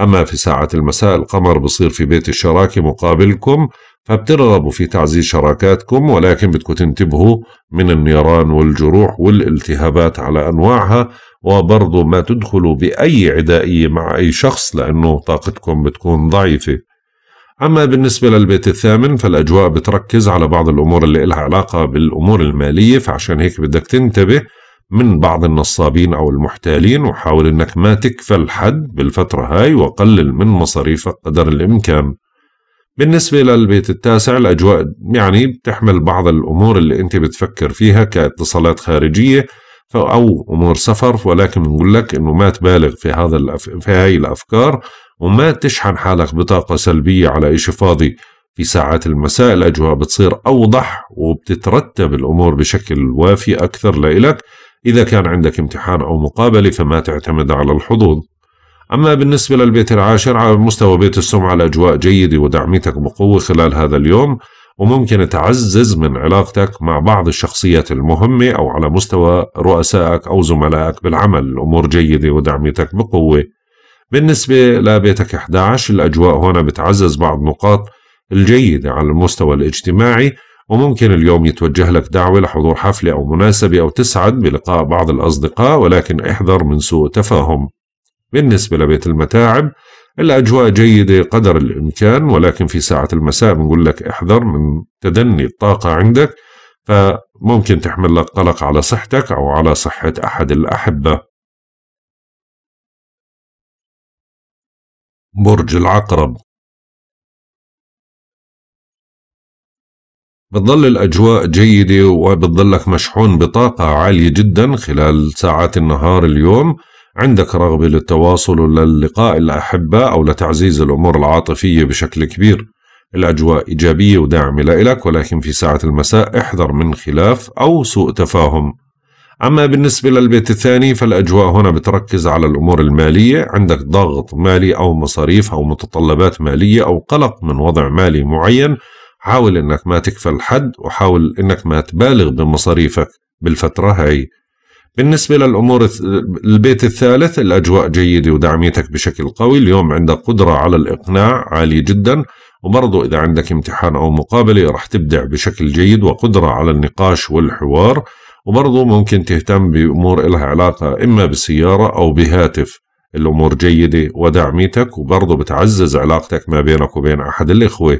[SPEAKER 1] أما في ساعة المساء القمر بصير في بيت الشراكة مقابلكم فبترغبوا في تعزيز شراكاتكم ولكن بدكم تنتبهوا من النيران والجروح والالتهابات على أنواعها وبرضه ما تدخلوا بأي عدائية مع أي شخص لأنه طاقتكم بتكون ضعيفة أما بالنسبة للبيت الثامن فالأجواء بتركز على بعض الأمور اللي إلها علاقة بالأمور المالية فعشان هيك بدك تنتبه من بعض النصابين أو المحتالين وحاول أنك ما تكفل حد بالفترة هاي وقلل من مصاريفك قدر الإمكان بالنسبة للبيت التاسع الأجواء يعني بتحمل بعض الأمور اللي أنت بتفكر فيها كاتصالات خارجية أو أمور سفر ولكن بنقول لك أنه ما تبالغ في هذا الأف... في هاي الأفكار وما تشحن حالك بطاقة سلبية على إشي فاضي في ساعات المساء الأجواء بتصير أوضح وبتترتب الأمور بشكل وافي أكثر لإلك إذا كان عندك امتحان أو مقابلة فما تعتمد على الحظوظ أما بالنسبة للبيت العاشر على مستوى بيت السمعة الأجواء جيدة ودعمتك بقوة خلال هذا اليوم وممكن تعزز من علاقتك مع بعض الشخصيات المهمة أو على مستوى رؤسائك أو زملائك بالعمل الأمور جيدة ودعمتك بقوة بالنسبة لبيتك 11 الأجواء هنا بتعزز بعض نقاط الجيدة على المستوى الاجتماعي وممكن اليوم يتوجه لك دعوة لحضور حفلة أو مناسبة أو تسعد بلقاء بعض الأصدقاء ولكن احذر من سوء تفاهم بالنسبة لبيت المتاعب الأجواء جيدة قدر الإمكان ولكن في ساعة المساء بنقول لك احذر من تدني الطاقة عندك فممكن تحمل لك قلق على صحتك أو على صحة أحد الأحبة
[SPEAKER 2] برج العقرب بتظل الأجواء
[SPEAKER 1] جيدة وبتظلك مشحون بطاقة عالية جدا خلال ساعات النهار اليوم عندك رغبة للتواصل وللقاء الأحبة أو لتعزيز الأمور العاطفية بشكل كبير الأجواء إيجابية وداعمة لإلك ولكن في ساعة المساء احذر من خلاف أو سوء تفاهم أما بالنسبة للبيت الثاني فالأجواء هنا بتركز على الأمور المالية عندك ضغط مالي أو مصاريف أو متطلبات مالية أو قلق من وضع مالي معين حاول انك ما تكفل حد وحاول انك ما تبالغ بمصاريفك بالفترة هاي بالنسبة للأمور البيت الثالث الأجواء جيدة ودعميتك بشكل قوي اليوم عندك قدرة على الإقناع عالية جدا وبرضو إذا عندك امتحان أو مقابلة رح تبدع بشكل جيد وقدرة على النقاش والحوار وبرضو ممكن تهتم بأمور إلها علاقة إما بسيارة أو بهاتف الأمور جيدة ودعميتك وبرضو بتعزز علاقتك ما بينك وبين أحد الإخوة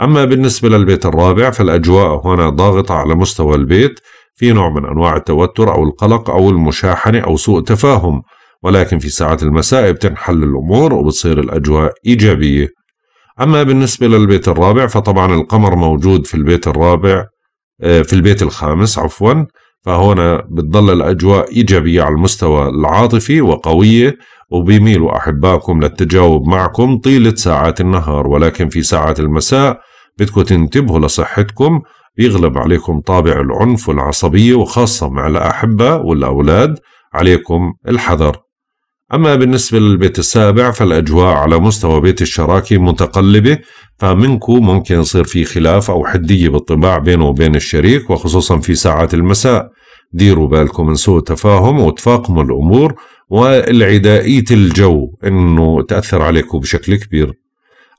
[SPEAKER 1] أما بالنسبة للبيت الرابع فالأجواء هنا ضاغطة على مستوى البيت في نوع من أنواع التوتر أو القلق أو المشاحنة أو سوء تفاهم ولكن في ساعات المساء بتنحل الأمور وبتصير الأجواء إيجابية أما بالنسبة للبيت الرابع فطبعا القمر موجود في البيت الرابع آه، في البيت الخامس عفوا فهنا بتضل الأجواء إيجابية على المستوى العاطفي وقوية وبيميلوا أحبائكم للتجاوب معكم طيلة ساعات النهار ولكن في ساعات المساء بدكم تنتبهوا لصحتكم بيغلب عليكم طابع العنف والعصبية وخاصة مع الأحبة والأولاد عليكم الحذر أما بالنسبة للبيت السابع فالأجواء على مستوى بيت الشراكة متقلبة فمنكو ممكن يصير في خلاف أو حدية بالطباع بينه وبين الشريك وخصوصا في ساعات المساء ديروا بالكم من سوء تفاهم وتفاقموا الأمور والعدائية الجو أنه تأثر عليكم بشكل كبير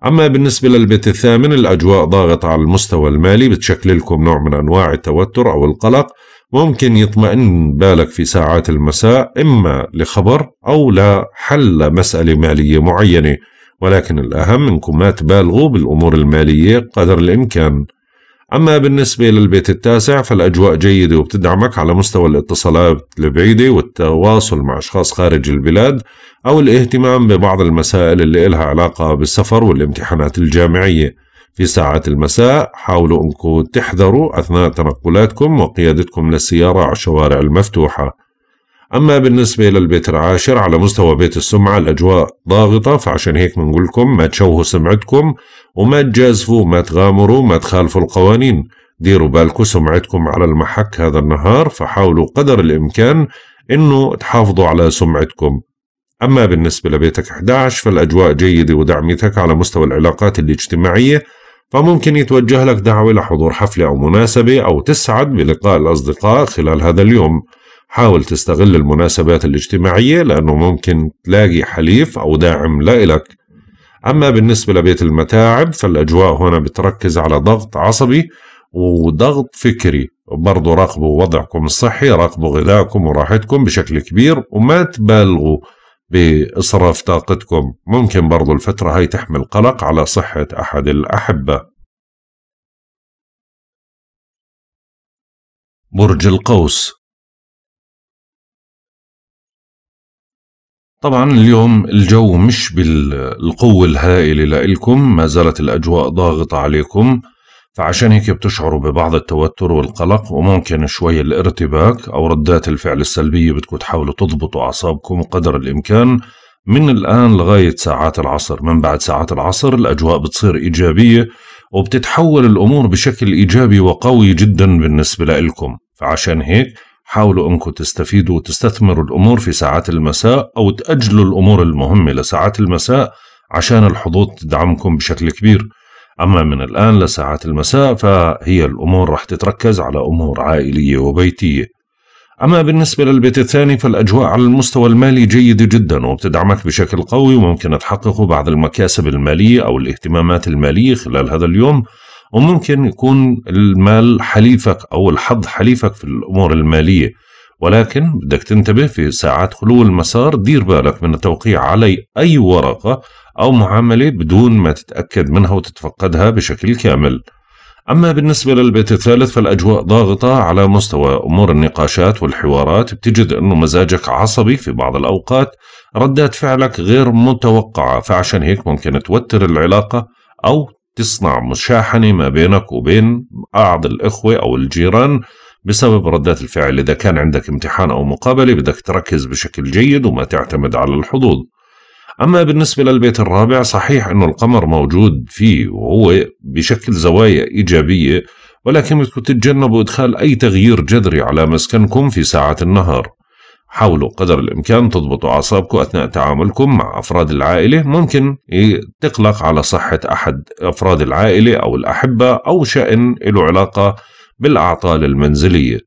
[SPEAKER 1] أما بالنسبة للبيت الثامن الأجواء ضاغطة على المستوى المالي بتشكل لكم نوع من أنواع التوتر أو القلق ممكن يطمئن بالك في ساعات المساء إما لخبر أو لحل مسألة مالية معينة ولكن الأهم أنكم ما تبالغوا بالأمور المالية قدر الإمكان أما بالنسبة للبيت التاسع فالأجواء جيدة وبتدعمك على مستوى الاتصالات البعيدة والتواصل مع أشخاص خارج البلاد أو الاهتمام ببعض المسائل اللي إلها علاقة بالسفر والامتحانات الجامعية في ساعات المساء حاولوا أنكم تحذروا أثناء تنقلاتكم وقيادتكم للسيارة على الشوارع المفتوحة أما بالنسبة للبيت العاشر على مستوى بيت السمعة الأجواء ضاغطة فعشان هيك بنقول لكم ما تشوهوا سمعتكم وما تجازفوا ما تغامروا ما تخالفوا القوانين ديروا بالكم سمعتكم على المحك هذا النهار فحاولوا قدر الإمكان إنه تحافظوا على سمعتكم أما بالنسبة لبيتك 11 فالأجواء جيدة ودعمتك على مستوى العلاقات الاجتماعية فممكن يتوجه لك دعوة لحضور حفلة أو مناسبة أو تسعد بلقاء الأصدقاء خلال هذا اليوم حاول تستغل المناسبات الاجتماعية لأنه ممكن تلاقي حليف أو داعم لإلك أما بالنسبة لبيت المتاعب فالأجواء هنا بتركز على ضغط عصبي وضغط فكري برضو راقبوا وضعكم الصحي راقبوا غذائكم وراحتكم بشكل كبير وما تبالغوا بإصراف طاقتكم ممكن برضو الفترة هاي تحمل قلق على صحة أحد الأحبة
[SPEAKER 2] برج القوس
[SPEAKER 1] طبعا اليوم الجو مش بالقوة الهائلة لإلكم ما زالت الأجواء ضاغطة عليكم فعشان هيك بتشعروا ببعض التوتر والقلق وممكن شوي الارتباك أو ردات الفعل السلبية بدكم تحاولوا تضبطوا أعصابكم قدر الإمكان من الآن لغاية ساعات العصر من بعد ساعات العصر الأجواء بتصير إيجابية وبتتحول الأمور بشكل إيجابي وقوي جدا بالنسبة لإلكم فعشان هيك حاولوا أنكم تستفيدوا وتستثمروا الأمور في ساعات المساء أو تأجلوا الأمور المهمة لساعات المساء عشان الحظوظ تدعمكم بشكل كبير أما من الآن لساعات المساء فهي الأمور رح تتركز على أمور عائلية وبيتية أما بالنسبة للبيت الثاني فالأجواء على المستوى المالي جيدة جدا وبتدعمك بشكل قوي وممكن تحقق بعض المكاسب المالية أو الاهتمامات المالية خلال هذا اليوم وممكن يكون المال حليفك أو الحظ حليفك في الأمور المالية ولكن بدك تنتبه في ساعات خلو المسار دير بالك من التوقيع علي أي ورقة أو معاملة بدون ما تتأكد منها وتتفقدها بشكل كامل أما بالنسبة للبيت الثالث فالأجواء ضاغطة على مستوى أمور النقاشات والحوارات بتجد أنه مزاجك عصبي في بعض الأوقات ردات فعلك غير متوقعة فعشان هيك ممكن توتر العلاقة أو تصنع مشاحنة ما بينك وبين بعض الإخوة أو الجيران بسبب ردات الفعل إذا كان عندك امتحان أو مقابلة بدك تركز بشكل جيد وما تعتمد على الحظوظ أما بالنسبة للبيت الرابع صحيح أنه القمر موجود فيه وهو بشكل زوايا إيجابية ولكن بدكم تتجنبوا إدخال أي تغيير جذري على مسكنكم في ساعة النهار حاولوا قدر الإمكان تضبطوا أعصابكم أثناء تعاملكم مع أفراد العائلة ممكن إيه، تقلق على صحة أحد أفراد العائلة أو الأحبة أو شأن له علاقة بالأعطال المنزلية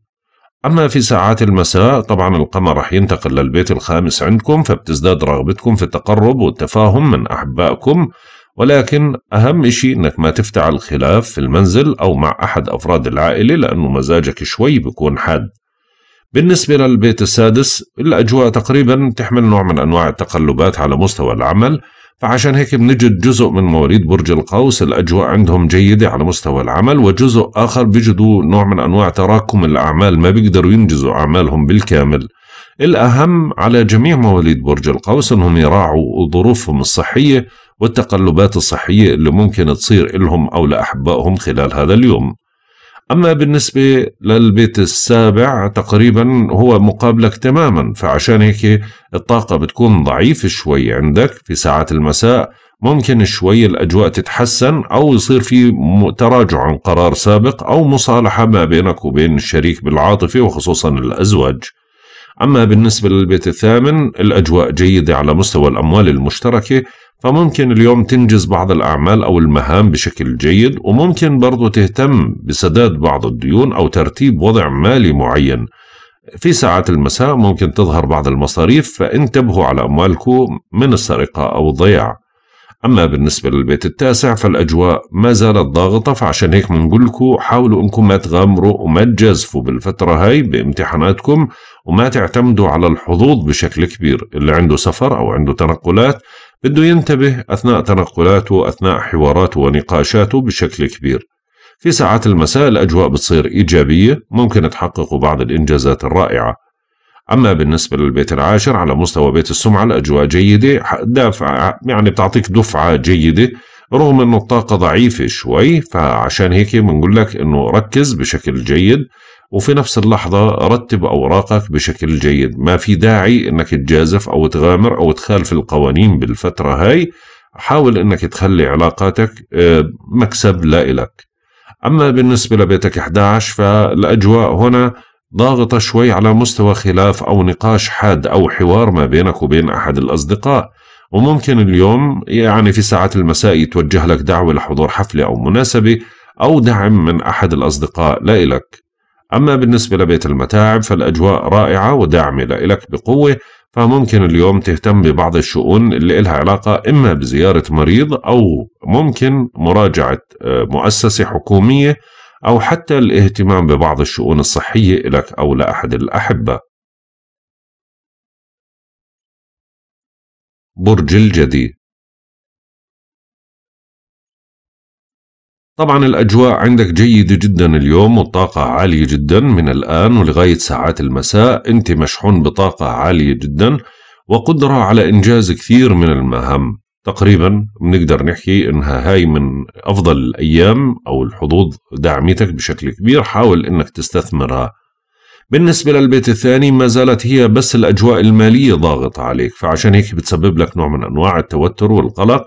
[SPEAKER 1] أما في ساعات المساء طبعا القمر رح ينتقل للبيت الخامس عندكم فبتزداد رغبتكم في التقرب والتفاهم من أحبائكم ولكن أهم إشي إنك ما تفتعل خلاف في المنزل أو مع أحد أفراد العائلة لأنه مزاجك شوي بيكون حاد بالنسبة للبيت السادس الأجواء تقريبا تحمل نوع من أنواع التقلبات على مستوى العمل فعشان هيك بنجد جزء من مواليد برج القوس الأجواء عندهم جيدة على مستوى العمل وجزء آخر بيجدوا نوع من أنواع تراكم الأعمال ما بيقدروا ينجزوا أعمالهم بالكامل الأهم على جميع مواليد برج القوس أنهم يراعوا ظروفهم الصحية والتقلبات الصحية اللي ممكن تصير لهم أو لأحبائهم خلال هذا اليوم أما بالنسبة للبيت السابع تقريبا هو مقابلك تماما فعشان هيك الطاقة بتكون ضعيفة شوي عندك في ساعات المساء ممكن شوي الأجواء تتحسن أو يصير في تراجع عن قرار سابق أو مصالحة ما بينك وبين الشريك بالعاطفة وخصوصا الأزواج أما بالنسبة للبيت الثامن الأجواء جيدة على مستوى الأموال المشتركة فممكن اليوم تنجز بعض الأعمال أو المهام بشكل جيد وممكن برضو تهتم بسداد بعض الديون أو ترتيب وضع مالي معين في ساعات المساء ممكن تظهر بعض المصاريف فانتبهوا على أموالكم من السرقة أو الضياع أما بالنسبة للبيت التاسع فالأجواء ما زالت ضاغطة فعشان هيك بنقول لكم حاولوا أنكم ما تغامروا وما تجازفوا بالفترة هاي بامتحاناتكم وما تعتمدوا على الحظوظ بشكل كبير اللي عنده سفر أو عنده تنقلات بده ينتبه أثناء تنقلاته أثناء حواراته ونقاشاته بشكل كبير في ساعات المساء الأجواء بتصير إيجابية ممكن تحققوا بعض الإنجازات الرائعة أما بالنسبة للبيت العاشر على مستوى بيت السمعة الأجواء جيدة دافعة يعني بتعطيك دفعة جيدة رغم أنه الطاقة ضعيفة شوي فعشان هيك بنقول لك أنه ركز بشكل جيد وفي نفس اللحظة رتب أوراقك بشكل جيد ما في داعي أنك تجازف أو تغامر أو تخالف القوانين بالفترة هاي حاول أنك تخلي علاقاتك آه، مكسب لا إلك أما بالنسبة لبيتك 11 فالأجواء هنا ضاغطة شوي على مستوى خلاف أو نقاش حاد أو حوار ما بينك وبين أحد الأصدقاء وممكن اليوم يعني في ساعات المساء يتوجه لك دعوة لحضور حفلة أو مناسبة أو دعم من أحد الأصدقاء لا إلك أما بالنسبة لبيت المتاعب فالأجواء رائعة وداعمة لك بقوة فممكن اليوم تهتم ببعض الشؤون اللي إلها علاقة إما بزيارة مريض أو ممكن مراجعة آه، مؤسسة حكومية أو حتى الاهتمام ببعض الشؤون الصحية لك أو لأحد الأحبة
[SPEAKER 2] برج الجدي
[SPEAKER 1] طبعا الأجواء عندك جيدة جدا اليوم والطاقة عالية جدا من الآن ولغاية ساعات المساء أنت مشحون بطاقة عالية جدا وقدرة على إنجاز كثير من المهام تقريبا بنقدر نحكي انها هاي من افضل الايام او الحظوظ داعمتك بشكل كبير حاول انك تستثمرها بالنسبة للبيت الثاني ما زالت هي بس الأجواء المالية ضاغطة عليك فعشان هيك بتسبب لك نوع من أنواع التوتر والقلق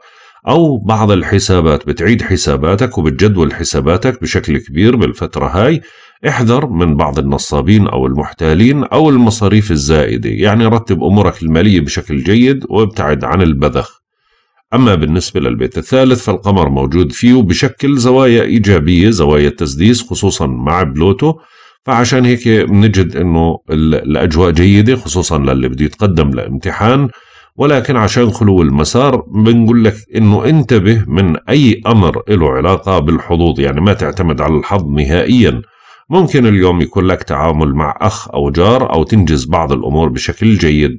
[SPEAKER 1] أو بعض الحسابات بتعيد حساباتك وبتجدول حساباتك بشكل كبير بالفترة هاي احذر من بعض النصابين أو المحتالين أو المصاريف الزائدة يعني رتب أمورك المالية بشكل جيد وابتعد عن البذخ أما بالنسبة للبيت الثالث فالقمر موجود فيه وبشكل زوايا إيجابية زوايا التسديس خصوصا مع بلوتو فعشان هيك بنجد انه الاجواء جيده خصوصا للي بده يتقدم لامتحان ولكن عشان خلو المسار بنقول لك انه انتبه من اي امر له علاقه بالحظوظ يعني ما تعتمد على الحظ نهائيا ممكن اليوم يكون لك تعامل مع اخ او جار او تنجز بعض الامور بشكل جيد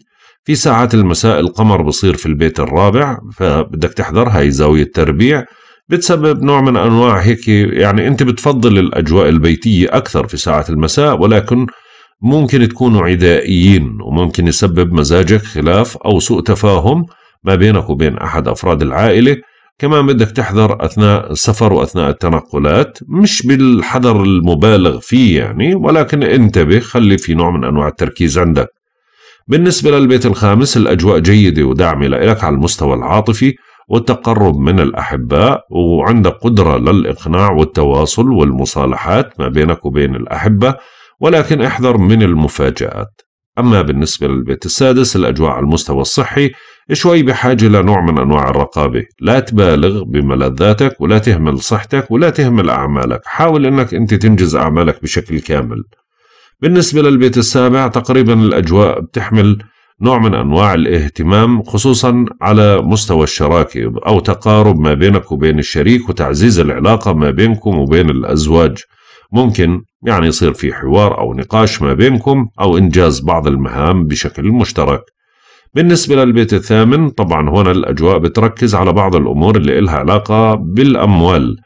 [SPEAKER 1] في ساعات المساء القمر بصير في البيت الرابع فبدك تحذر هاي زاويه تربيع بتسبب نوع من انواع هيك يعني انت بتفضل الاجواء البيتيه اكثر في ساعات المساء ولكن ممكن تكونوا عدائيين وممكن يسبب مزاجك خلاف أو سوء تفاهم ما بينك وبين أحد أفراد العائلة كمان بدك تحذر أثناء السفر وأثناء التنقلات مش بالحذر المبالغ فيه يعني ولكن انتبه خلي في نوع من أنواع التركيز عندك بالنسبة للبيت الخامس الأجواء جيدة وداعمة لك على المستوى العاطفي والتقرب من الأحباء وعندك قدرة للإقناع والتواصل والمصالحات ما بينك وبين الأحبة ولكن احذر من المفاجآت أما بالنسبة للبيت السادس الأجواء على المستوى الصحي شوي بحاجة لنوع من أنواع الرقابة لا تبالغ بملذاتك ولا تهمل صحتك ولا تهمل أعمالك حاول أنك أنت تنجز أعمالك بشكل كامل بالنسبة للبيت السابع تقريبا الأجواء بتحمل نوع من أنواع الاهتمام خصوصا على مستوى الشراكة أو تقارب ما بينك وبين الشريك وتعزيز العلاقة ما بينكم وبين الأزواج ممكن يعني يصير في حوار أو نقاش ما بينكم أو إنجاز بعض المهام بشكل مشترك بالنسبة للبيت الثامن طبعا هنا الأجواء بتركز على بعض الأمور اللي إلها علاقة بالأموال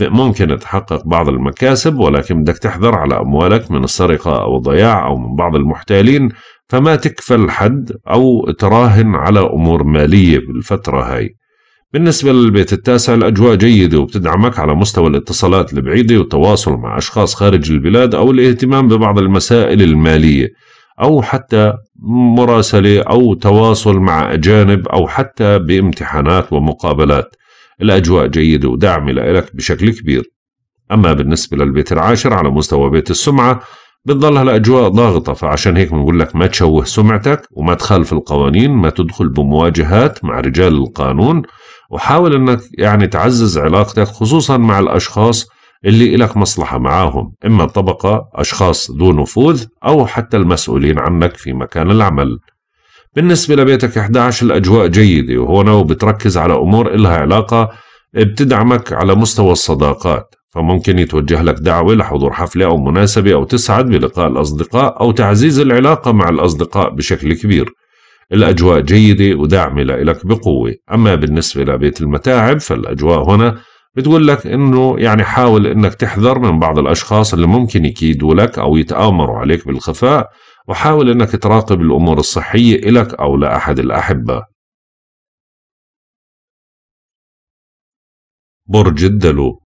[SPEAKER 1] ممكن تحقق بعض المكاسب ولكن بدك تحذر على أموالك من السرقة أو الضياع أو من بعض المحتالين فما تكفل حد أو تراهن على أمور مالية بالفترة هاي بالنسبة للبيت التاسع الأجواء جيدة وبتدعمك على مستوى الاتصالات البعيدة والتواصل مع أشخاص خارج البلاد أو الاهتمام ببعض المسائل المالية أو حتى مراسلة أو تواصل مع أجانب أو حتى بامتحانات ومقابلات الأجواء جيدة ودعم لك بشكل كبير أما بالنسبة للبيت العاشر على مستوى بيت السمعة بتظل هالأجواء ضاغطة فعشان هيك بنقول لك ما تشوه سمعتك وما تخالف القوانين ما تدخل بمواجهات مع رجال القانون وحاول انك يعني تعزز علاقتك خصوصا مع الاشخاص اللي إلك مصلحة معاهم إما الطبقة أشخاص ذو نفوذ أو حتى المسؤولين عنك في مكان العمل بالنسبة لبيتك 11 الأجواء جيدة وهنا وبتركز على أمور إلها علاقة بتدعمك على مستوى الصداقات فممكن يتوجه لك دعوة لحضور حفلة أو مناسبة أو تسعد بلقاء الأصدقاء أو تعزيز العلاقة مع الأصدقاء بشكل كبير الأجواء جيدة وداعمة لإلك بقوة أما بالنسبة لبيت المتاعب فالأجواء هنا بتقول لك انه يعني حاول انك تحذر من بعض الاشخاص اللي ممكن يكيدوا لك او يتآمروا عليك بالخفاء وحاول انك تراقب الامور الصحية لك او
[SPEAKER 2] لاحد الاحبة برج الدلو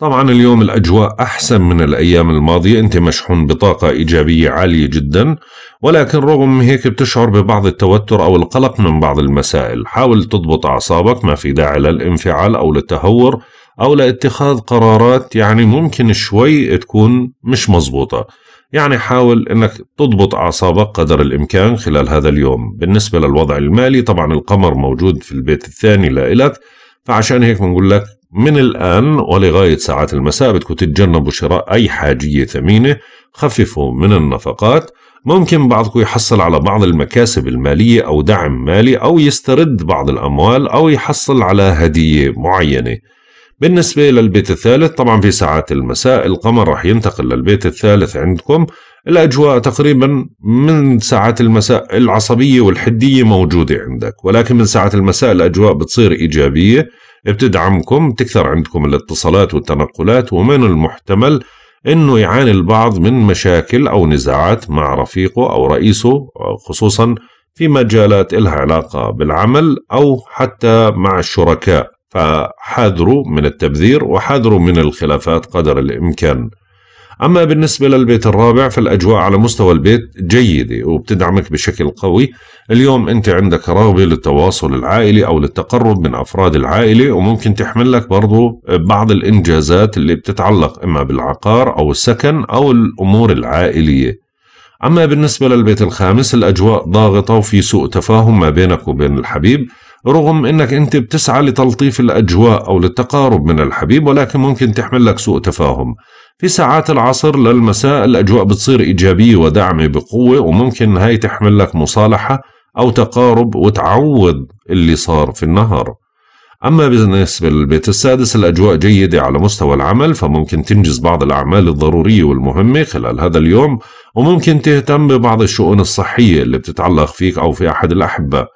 [SPEAKER 1] طبعا اليوم الأجواء أحسن من الأيام الماضية أنت مشحون بطاقة إيجابية عالية جدا ولكن رغم هيك بتشعر ببعض التوتر أو القلق من بعض المسائل حاول تضبط أعصابك ما في داعي للانفعال أو للتهور أو لاتخاذ قرارات يعني ممكن شوي تكون مش مزبوطة يعني حاول أنك تضبط أعصابك قدر الإمكان خلال هذا اليوم بالنسبة للوضع المالي طبعا القمر موجود في البيت الثاني لإلك فعشان هيك بنقول لك من الآن ولغاية ساعات المساء بدكم تتجنبوا شراء أي حاجية ثمينة خففوا من النفقات ممكن بعضكم يحصل على بعض المكاسب المالية أو دعم مالي أو يسترد بعض الأموال أو يحصل على هدية معينة بالنسبة للبيت الثالث طبعا في ساعات المساء القمر رح ينتقل للبيت الثالث عندكم الأجواء تقريبا من ساعات المساء العصبية والحدية موجودة عندك ولكن من ساعات المساء الأجواء بتصير إيجابية بتدعمكم تكثر عندكم الاتصالات والتنقلات ومن المحتمل أنه يعاني البعض من مشاكل أو نزاعات مع رفيقه أو رئيسه خصوصا في مجالات إلها علاقة بالعمل أو حتى مع الشركاء فحاذروا من التبذير وحاذروا من الخلافات قدر الإمكان أما بالنسبة للبيت الرابع فالأجواء على مستوى البيت جيدة وبتدعمك بشكل قوي اليوم أنت عندك رغبة للتواصل العائلي أو للتقرب من أفراد العائلة وممكن تحمل لك برضو بعض الإنجازات اللي بتتعلق إما بالعقار أو السكن أو الأمور العائلية أما بالنسبة للبيت الخامس الأجواء ضاغطة وفي سوء تفاهم ما بينك وبين الحبيب رغم انك انت بتسعى لتلطيف الاجواء او للتقارب من الحبيب ولكن ممكن تحمل لك سوء تفاهم في ساعات العصر للمساء الاجواء بتصير ايجابيه وداعمه بقوه وممكن هاي تحمل لك مصالحه او تقارب وتعوض اللي صار في النهار أما بالنسبة للبيت السادس الأجواء جيدة على مستوى العمل فممكن تنجز بعض الأعمال الضرورية والمهمة خلال هذا اليوم وممكن تهتم ببعض الشؤون الصحية اللي بتتعلق فيك أو في أحد الأحبة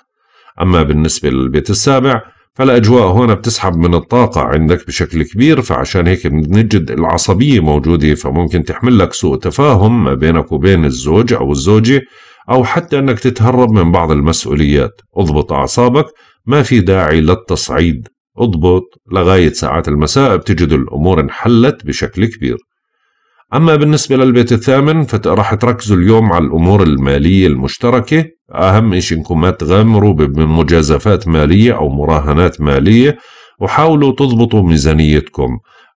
[SPEAKER 1] أما بالنسبة للبيت السابع فالأجواء هنا بتسحب من الطاقة عندك بشكل كبير فعشان هيك بنجد العصبية موجودة فممكن تحمل لك سوء تفاهم ما بينك وبين الزوج أو الزوجة أو حتى أنك تتهرب من بعض المسؤوليات اضبط أعصابك ما في داعي للتصعيد اضبط لغاية ساعات المساء بتجد الأمور انحلت بشكل كبير أما بالنسبة للبيت الثامن فرح تركزوا اليوم على الأمور المالية المشتركة أهم شيء إنكم ما تغامروا بمجازفات مالية أو مراهنات مالية وحاولوا تضبطوا ميزانيتكم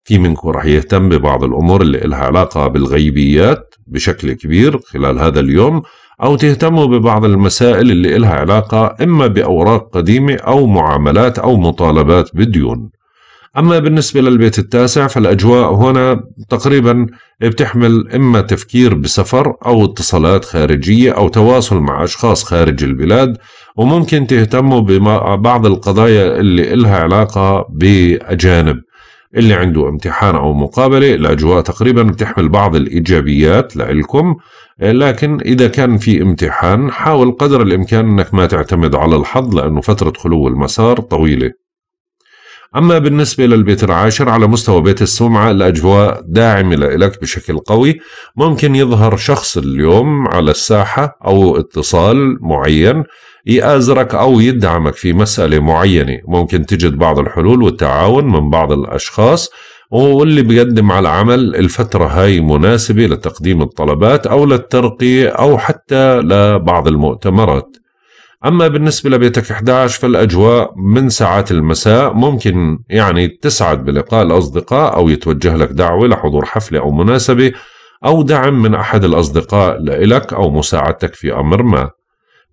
[SPEAKER 1] في منكم رح يهتم ببعض الأمور اللي إلها علاقة بالغيبيات بشكل كبير خلال هذا اليوم أو تهتموا ببعض المسائل اللي إلها علاقة إما بأوراق قديمة أو معاملات أو مطالبات بديون أما بالنسبة للبيت التاسع فالأجواء هنا تقريبا بتحمل إما تفكير بسفر أو اتصالات خارجية أو تواصل مع أشخاص خارج البلاد وممكن تهتموا ببعض القضايا اللي إلها علاقة بأجانب اللي عنده امتحان أو مقابلة الأجواء تقريبا بتحمل بعض الإيجابيات لإلكم لكن إذا كان في امتحان حاول قدر الإمكان أنك ما تعتمد على الحظ لأنه فترة خلو المسار طويلة أما بالنسبة للبيت العاشر على مستوى بيت السمعة الأجواء داعمة لك بشكل قوي ممكن يظهر شخص اليوم على الساحة أو اتصال معين يأزرك أو يدعمك في مسألة معينة ممكن تجد بعض الحلول والتعاون من بعض الأشخاص واللي بيقدم على العمل الفترة هاي مناسبة لتقديم الطلبات أو للترقية أو حتى لبعض المؤتمرات أما بالنسبة لبيتك 11 فالأجواء من ساعات المساء ممكن يعني تسعد بلقاء الأصدقاء أو يتوجه لك دعوة لحضور حفلة أو مناسبة أو دعم من أحد الأصدقاء لإلك أو مساعدتك في أمر ما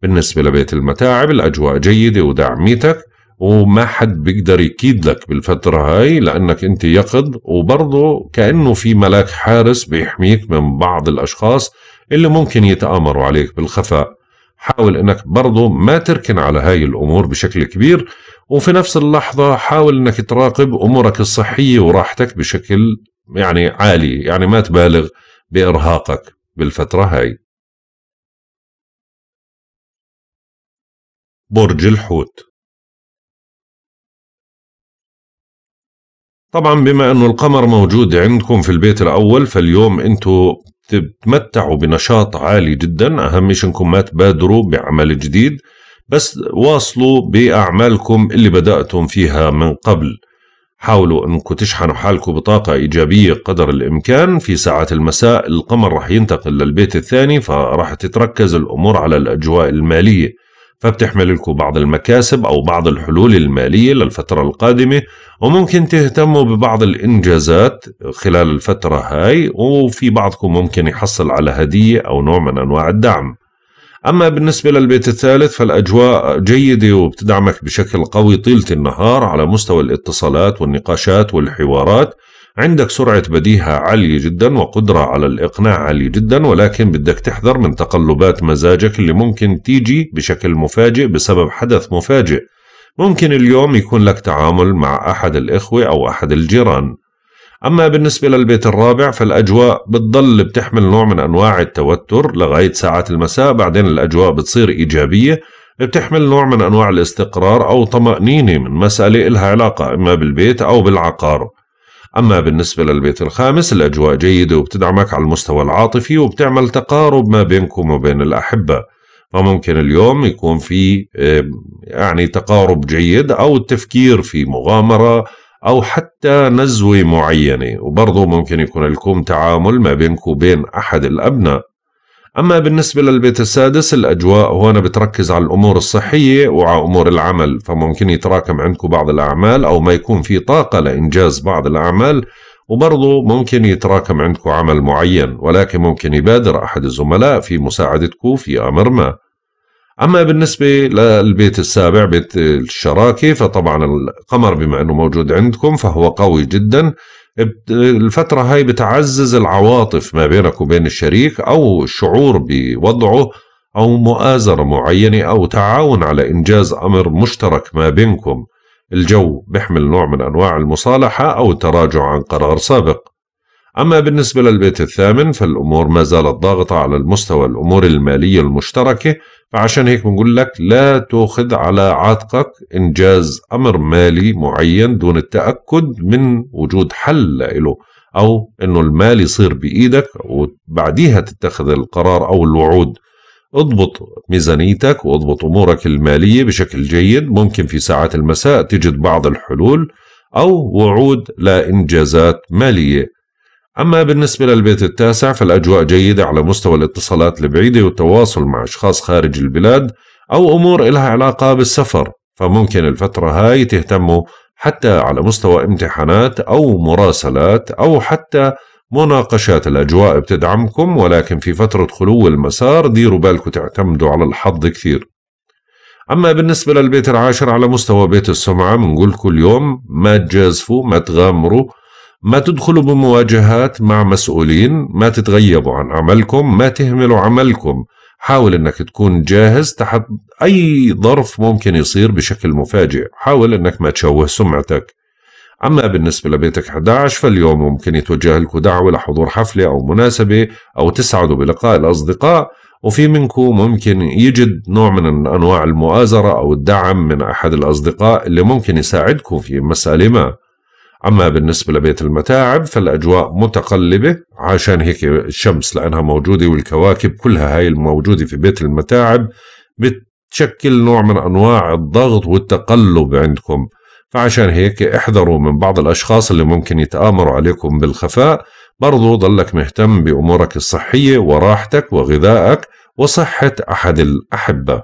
[SPEAKER 1] بالنسبة لبيت المتاعب الأجواء جيدة ودعميتك وما حد بيقدر يكيد لك بالفترة هاي لأنك أنت يقظ وبرضه كأنه في ملاك حارس بيحميك من بعض الأشخاص اللي ممكن يتآمروا عليك بالخفاء حاول انك برضه ما تركن على هاي الامور بشكل كبير وفي نفس اللحظة حاول انك تراقب امورك الصحية وراحتك بشكل يعني عالي يعني ما تبالغ بارهاقك بالفترة هاي
[SPEAKER 2] برج الحوت طبعا بما انه القمر
[SPEAKER 1] موجود عندكم في البيت الاول فاليوم انتم تتمتعوا بنشاط عالي جدا أهم شيء أنكم ما تبادروا بعمل جديد بس واصلوا بأعمالكم اللي بدأتم فيها من قبل حاولوا أنكم تشحنوا حالكم بطاقة إيجابية قدر الإمكان في ساعات المساء القمر رح ينتقل للبيت الثاني فرح تتركز الأمور على الأجواء المالية فبتحمل لكم بعض المكاسب أو بعض الحلول المالية للفترة القادمة وممكن تهتموا ببعض الإنجازات خلال الفترة هاي وفي بعضكم ممكن يحصل على هدية أو نوع من أنواع الدعم أما بالنسبة للبيت الثالث فالأجواء جيدة وبتدعمك بشكل قوي طيلة النهار على مستوى الاتصالات والنقاشات والحوارات عندك سرعة بديهة عالية جدا وقدرة على الإقناع عالية جدا ولكن بدك تحذر من تقلبات مزاجك اللي ممكن تيجي بشكل مفاجئ بسبب حدث مفاجئ ممكن اليوم يكون لك تعامل مع أحد الإخوة أو أحد الجيران أما بالنسبة للبيت الرابع فالأجواء بتضل بتحمل نوع من أنواع التوتر لغاية ساعات المساء بعدين الأجواء بتصير إيجابية بتحمل نوع من أنواع الاستقرار أو طمأنينة من مسألة إلها علاقة إما بالبيت أو بالعقار أما بالنسبة للبيت الخامس الأجواء جيدة وبتدعمك على المستوى العاطفي وبتعمل تقارب ما بينكم وبين الأحبة فممكن اليوم يكون في يعني تقارب جيد أو التفكير في مغامرة أو حتى نزوة معينة وبرضه ممكن يكون لكم تعامل ما بينكم وبين أحد الأبناء أما بالنسبة للبيت السادس الأجواء هون بتركز على الأمور الصحية وعلى أمور العمل فممكن يتراكم عندكم بعض الأعمال أو ما يكون في طاقة لإنجاز بعض الأعمال وبرضه ممكن يتراكم عندكم عمل معين ولكن ممكن يبادر أحد الزملاء في مساعدتكم في أمر ما أما بالنسبة للبيت السابع بيت الشراكة فطبعا القمر بما أنه موجود عندكم فهو قوي جدا الفترة هاي بتعزز العواطف ما بينك وبين الشريك أو الشعور بوضعه أو مؤازرة معينة أو تعاون على إنجاز أمر مشترك ما بينكم الجو بيحمل نوع من أنواع المصالحة أو التراجع عن قرار سابق أما بالنسبة للبيت الثامن فالأمور ما زالت ضاغطة على المستوى الأمور المالية المشتركة فعشان هيك بنقول لك لا تأخذ على عاتقك إنجاز أمر مالي معين دون التأكد من وجود حل له أو أنه المال يصير بإيدك وبعديها تتخذ القرار أو الوعود اضبط ميزانيتك واضبط أمورك المالية بشكل جيد ممكن في ساعات المساء تجد بعض الحلول أو وعود لإنجازات مالية أما بالنسبة للبيت التاسع فالأجواء جيدة على مستوى الاتصالات البعيدة والتواصل مع أشخاص خارج البلاد أو أمور إلها علاقة بالسفر فممكن الفترة هاي تهتموا حتى على مستوى امتحانات أو مراسلات أو حتى مناقشات الأجواء بتدعمكم ولكن في فترة خلو المسار ديروا بالكم تعتمدوا على الحظ كثير أما بالنسبة للبيت العاشر على مستوى بيت السمعة بنقول كل اليوم ما تجازفوا ما تغامروا ما تدخلوا بمواجهات مع مسؤولين ما تتغيبوا عن عملكم ما تهملوا عملكم حاول انك تكون جاهز تحت اي ظرف ممكن يصير بشكل مفاجئ حاول انك ما تشوه سمعتك أما بالنسبة لبيتك 11 فاليوم ممكن يتوجه لكم دعوة لحضور حفلة أو مناسبة أو تسعدوا بلقاء الأصدقاء وفي منكم ممكن يجد نوع من أنواع المؤازرة أو الدعم من أحد الأصدقاء اللي ممكن يساعدكم في مسألة ما أما بالنسبة لبيت المتاعب فالأجواء متقلبة عشان هيك الشمس لأنها موجودة والكواكب كلها هاي الموجودة في بيت المتاعب بتشكل نوع من أنواع الضغط والتقلب عندكم فعشان هيك احذروا من بعض الأشخاص اللي ممكن يتآمروا عليكم بالخفاء برضو ضلك مهتم بأمورك الصحية وراحتك وغذائك وصحة أحد الأحبة